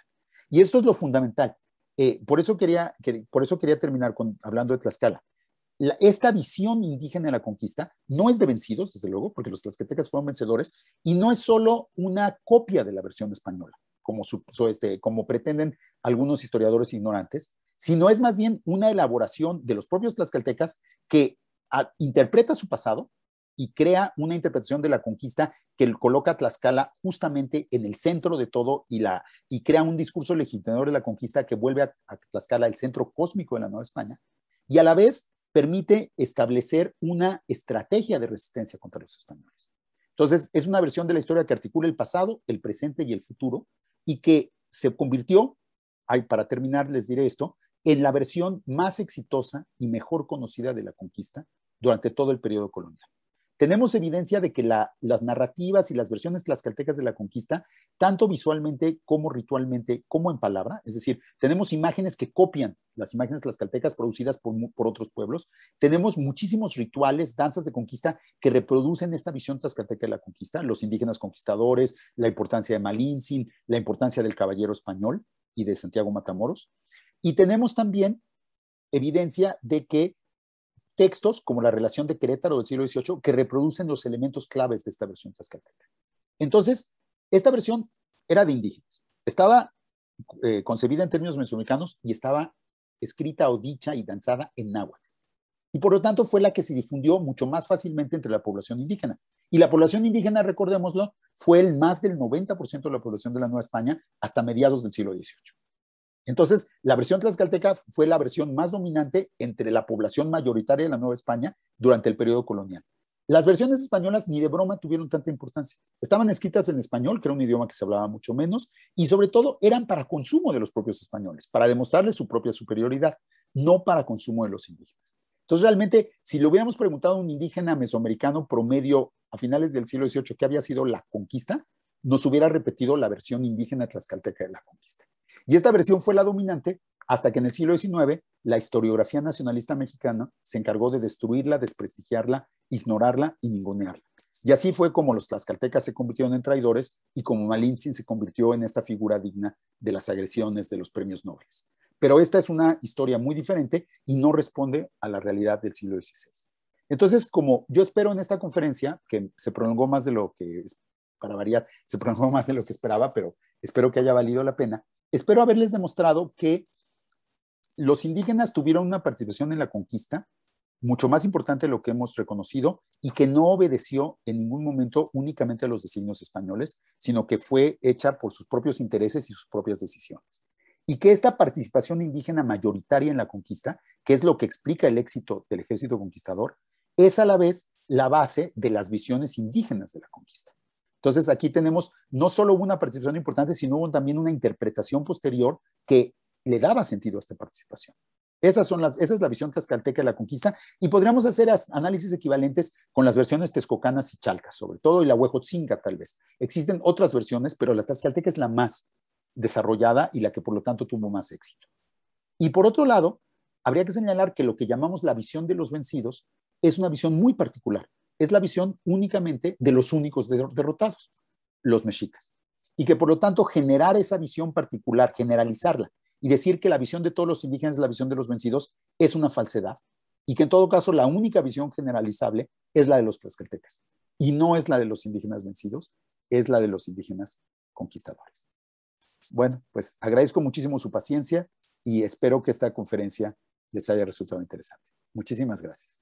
S2: Y esto es lo fundamental. Eh, por, eso quería, por eso quería terminar hablando de Tlaxcala. esta visión indígena de la conquista no es de vencidos, desde luego, porque los tlaxcaltecas fueron vencedores, y no es solo una copia de la versión española, como, este, pretenden algunos historiadores ignorantes, sino es más bien una elaboración de los propios tlaxcaltecas que interpreta su pasado, y crea una interpretación de la conquista que coloca a Tlaxcala justamente en el centro de todo y, la, y crea un discurso legitimador de la conquista que vuelve a, Tlaxcala el centro cósmico de la Nueva España y a la vez permite establecer una estrategia de resistencia contra los españoles. Entonces, es una versión de la historia que articula el pasado, el presente y el futuro y que se convirtió, ay, para terminar les diré esto, en la versión más exitosa y mejor conocida de la conquista durante todo el periodo colonial tenemos evidencia de que las narrativas y las versiones tlaxcaltecas de la conquista, tanto visualmente como ritualmente, como en palabra, es decir, tenemos imágenes que copian las imágenes tlaxcaltecas producidas por, por otros pueblos, tenemos muchísimos rituales, danzas de conquista que reproducen esta visión tlaxcalteca de la conquista, los indígenas conquistadores, la importancia de Malintzin, la importancia del caballero español y de Santiago Matamoros, y tenemos también evidencia de que textos como la relación de Querétaro del siglo XVIII que reproducen los elementos claves de esta versión tlaxcalteca. Entonces, esta versión era de indígenas, estaba eh, concebida en términos mesoamericanos y estaba escrita o dicha y danzada en náhuatl. Y por lo tanto fue la que se difundió mucho más fácilmente entre la población indígena. Y la población indígena, recordémoslo, fue el más del 90% de la población de la Nueva España hasta mediados del siglo XVIII. Entonces, la versión tlaxcalteca fue la versión más dominante entre la población mayoritaria de la Nueva España durante el periodo colonial. Las versiones españolas ni de broma tuvieron tanta importancia. Estaban escritas en español, que era un idioma que se hablaba mucho menos, y sobre todo eran para consumo de los propios españoles, para demostrarles su propia superioridad, no para consumo de los indígenas. Entonces, realmente, si le hubiéramos preguntado a un indígena mesoamericano promedio a finales del siglo XVIII qué había sido la conquista, nos hubiera repetido la versión indígena tlaxcalteca de la conquista. Y esta versión fue la dominante hasta que en el siglo XIX la historiografía nacionalista mexicana se encargó de destruirla, desprestigiarla, ignorarla y ningunearla. Y así fue como los tlaxcaltecas se convirtieron en traidores y como Malintzin se convirtió en esta figura digna de las agresiones de los premios nobles. Pero esta es una historia muy diferente y no responde a la realidad del siglo XVI. Entonces, como yo espero en esta conferencia, que se prolongó más de lo que, para variar, se prolongó más de lo que esperaba, pero espero que haya valido la pena, Espero haberles demostrado que los indígenas tuvieron una participación en la conquista mucho más importante de lo que hemos reconocido y que no obedeció en ningún momento únicamente a los designios españoles, sino que fue hecha por sus propios intereses y sus propias decisiones. Y que esta participación indígena mayoritaria en la conquista, que es lo que explica el éxito del ejército conquistador, es a la vez la base de las visiones indígenas de la conquista. Entonces aquí tenemos no solo una percepción importante, sino también una interpretación posterior que le daba sentido a esta participación. Esas son las, esa es la visión tlaxcalteca de la conquista y podríamos hacer análisis equivalentes con las versiones texcocanas y chalcas, sobre todo, y la huejotzinga tal vez. Existen otras versiones, pero la tlaxcalteca es la más desarrollada y la que por lo tanto tuvo más éxito. Y por otro lado, habría que señalar que lo que llamamos la visión de los vencidos es una visión muy particular, es la visión únicamente de los únicos derrotados, los mexicas. Y que por lo tanto generar esa visión particular, generalizarla y decir que la visión de todos los indígenas es la visión de los vencidos es una falsedad. Y que en todo caso la única visión generalizable es la de los tlaxcaltecas. Y no es la de los indígenas vencidos, es la de los indígenas conquistadores. Bueno, pues agradezco muchísimo su paciencia y espero que esta conferencia les haya resultado interesante. Muchísimas gracias.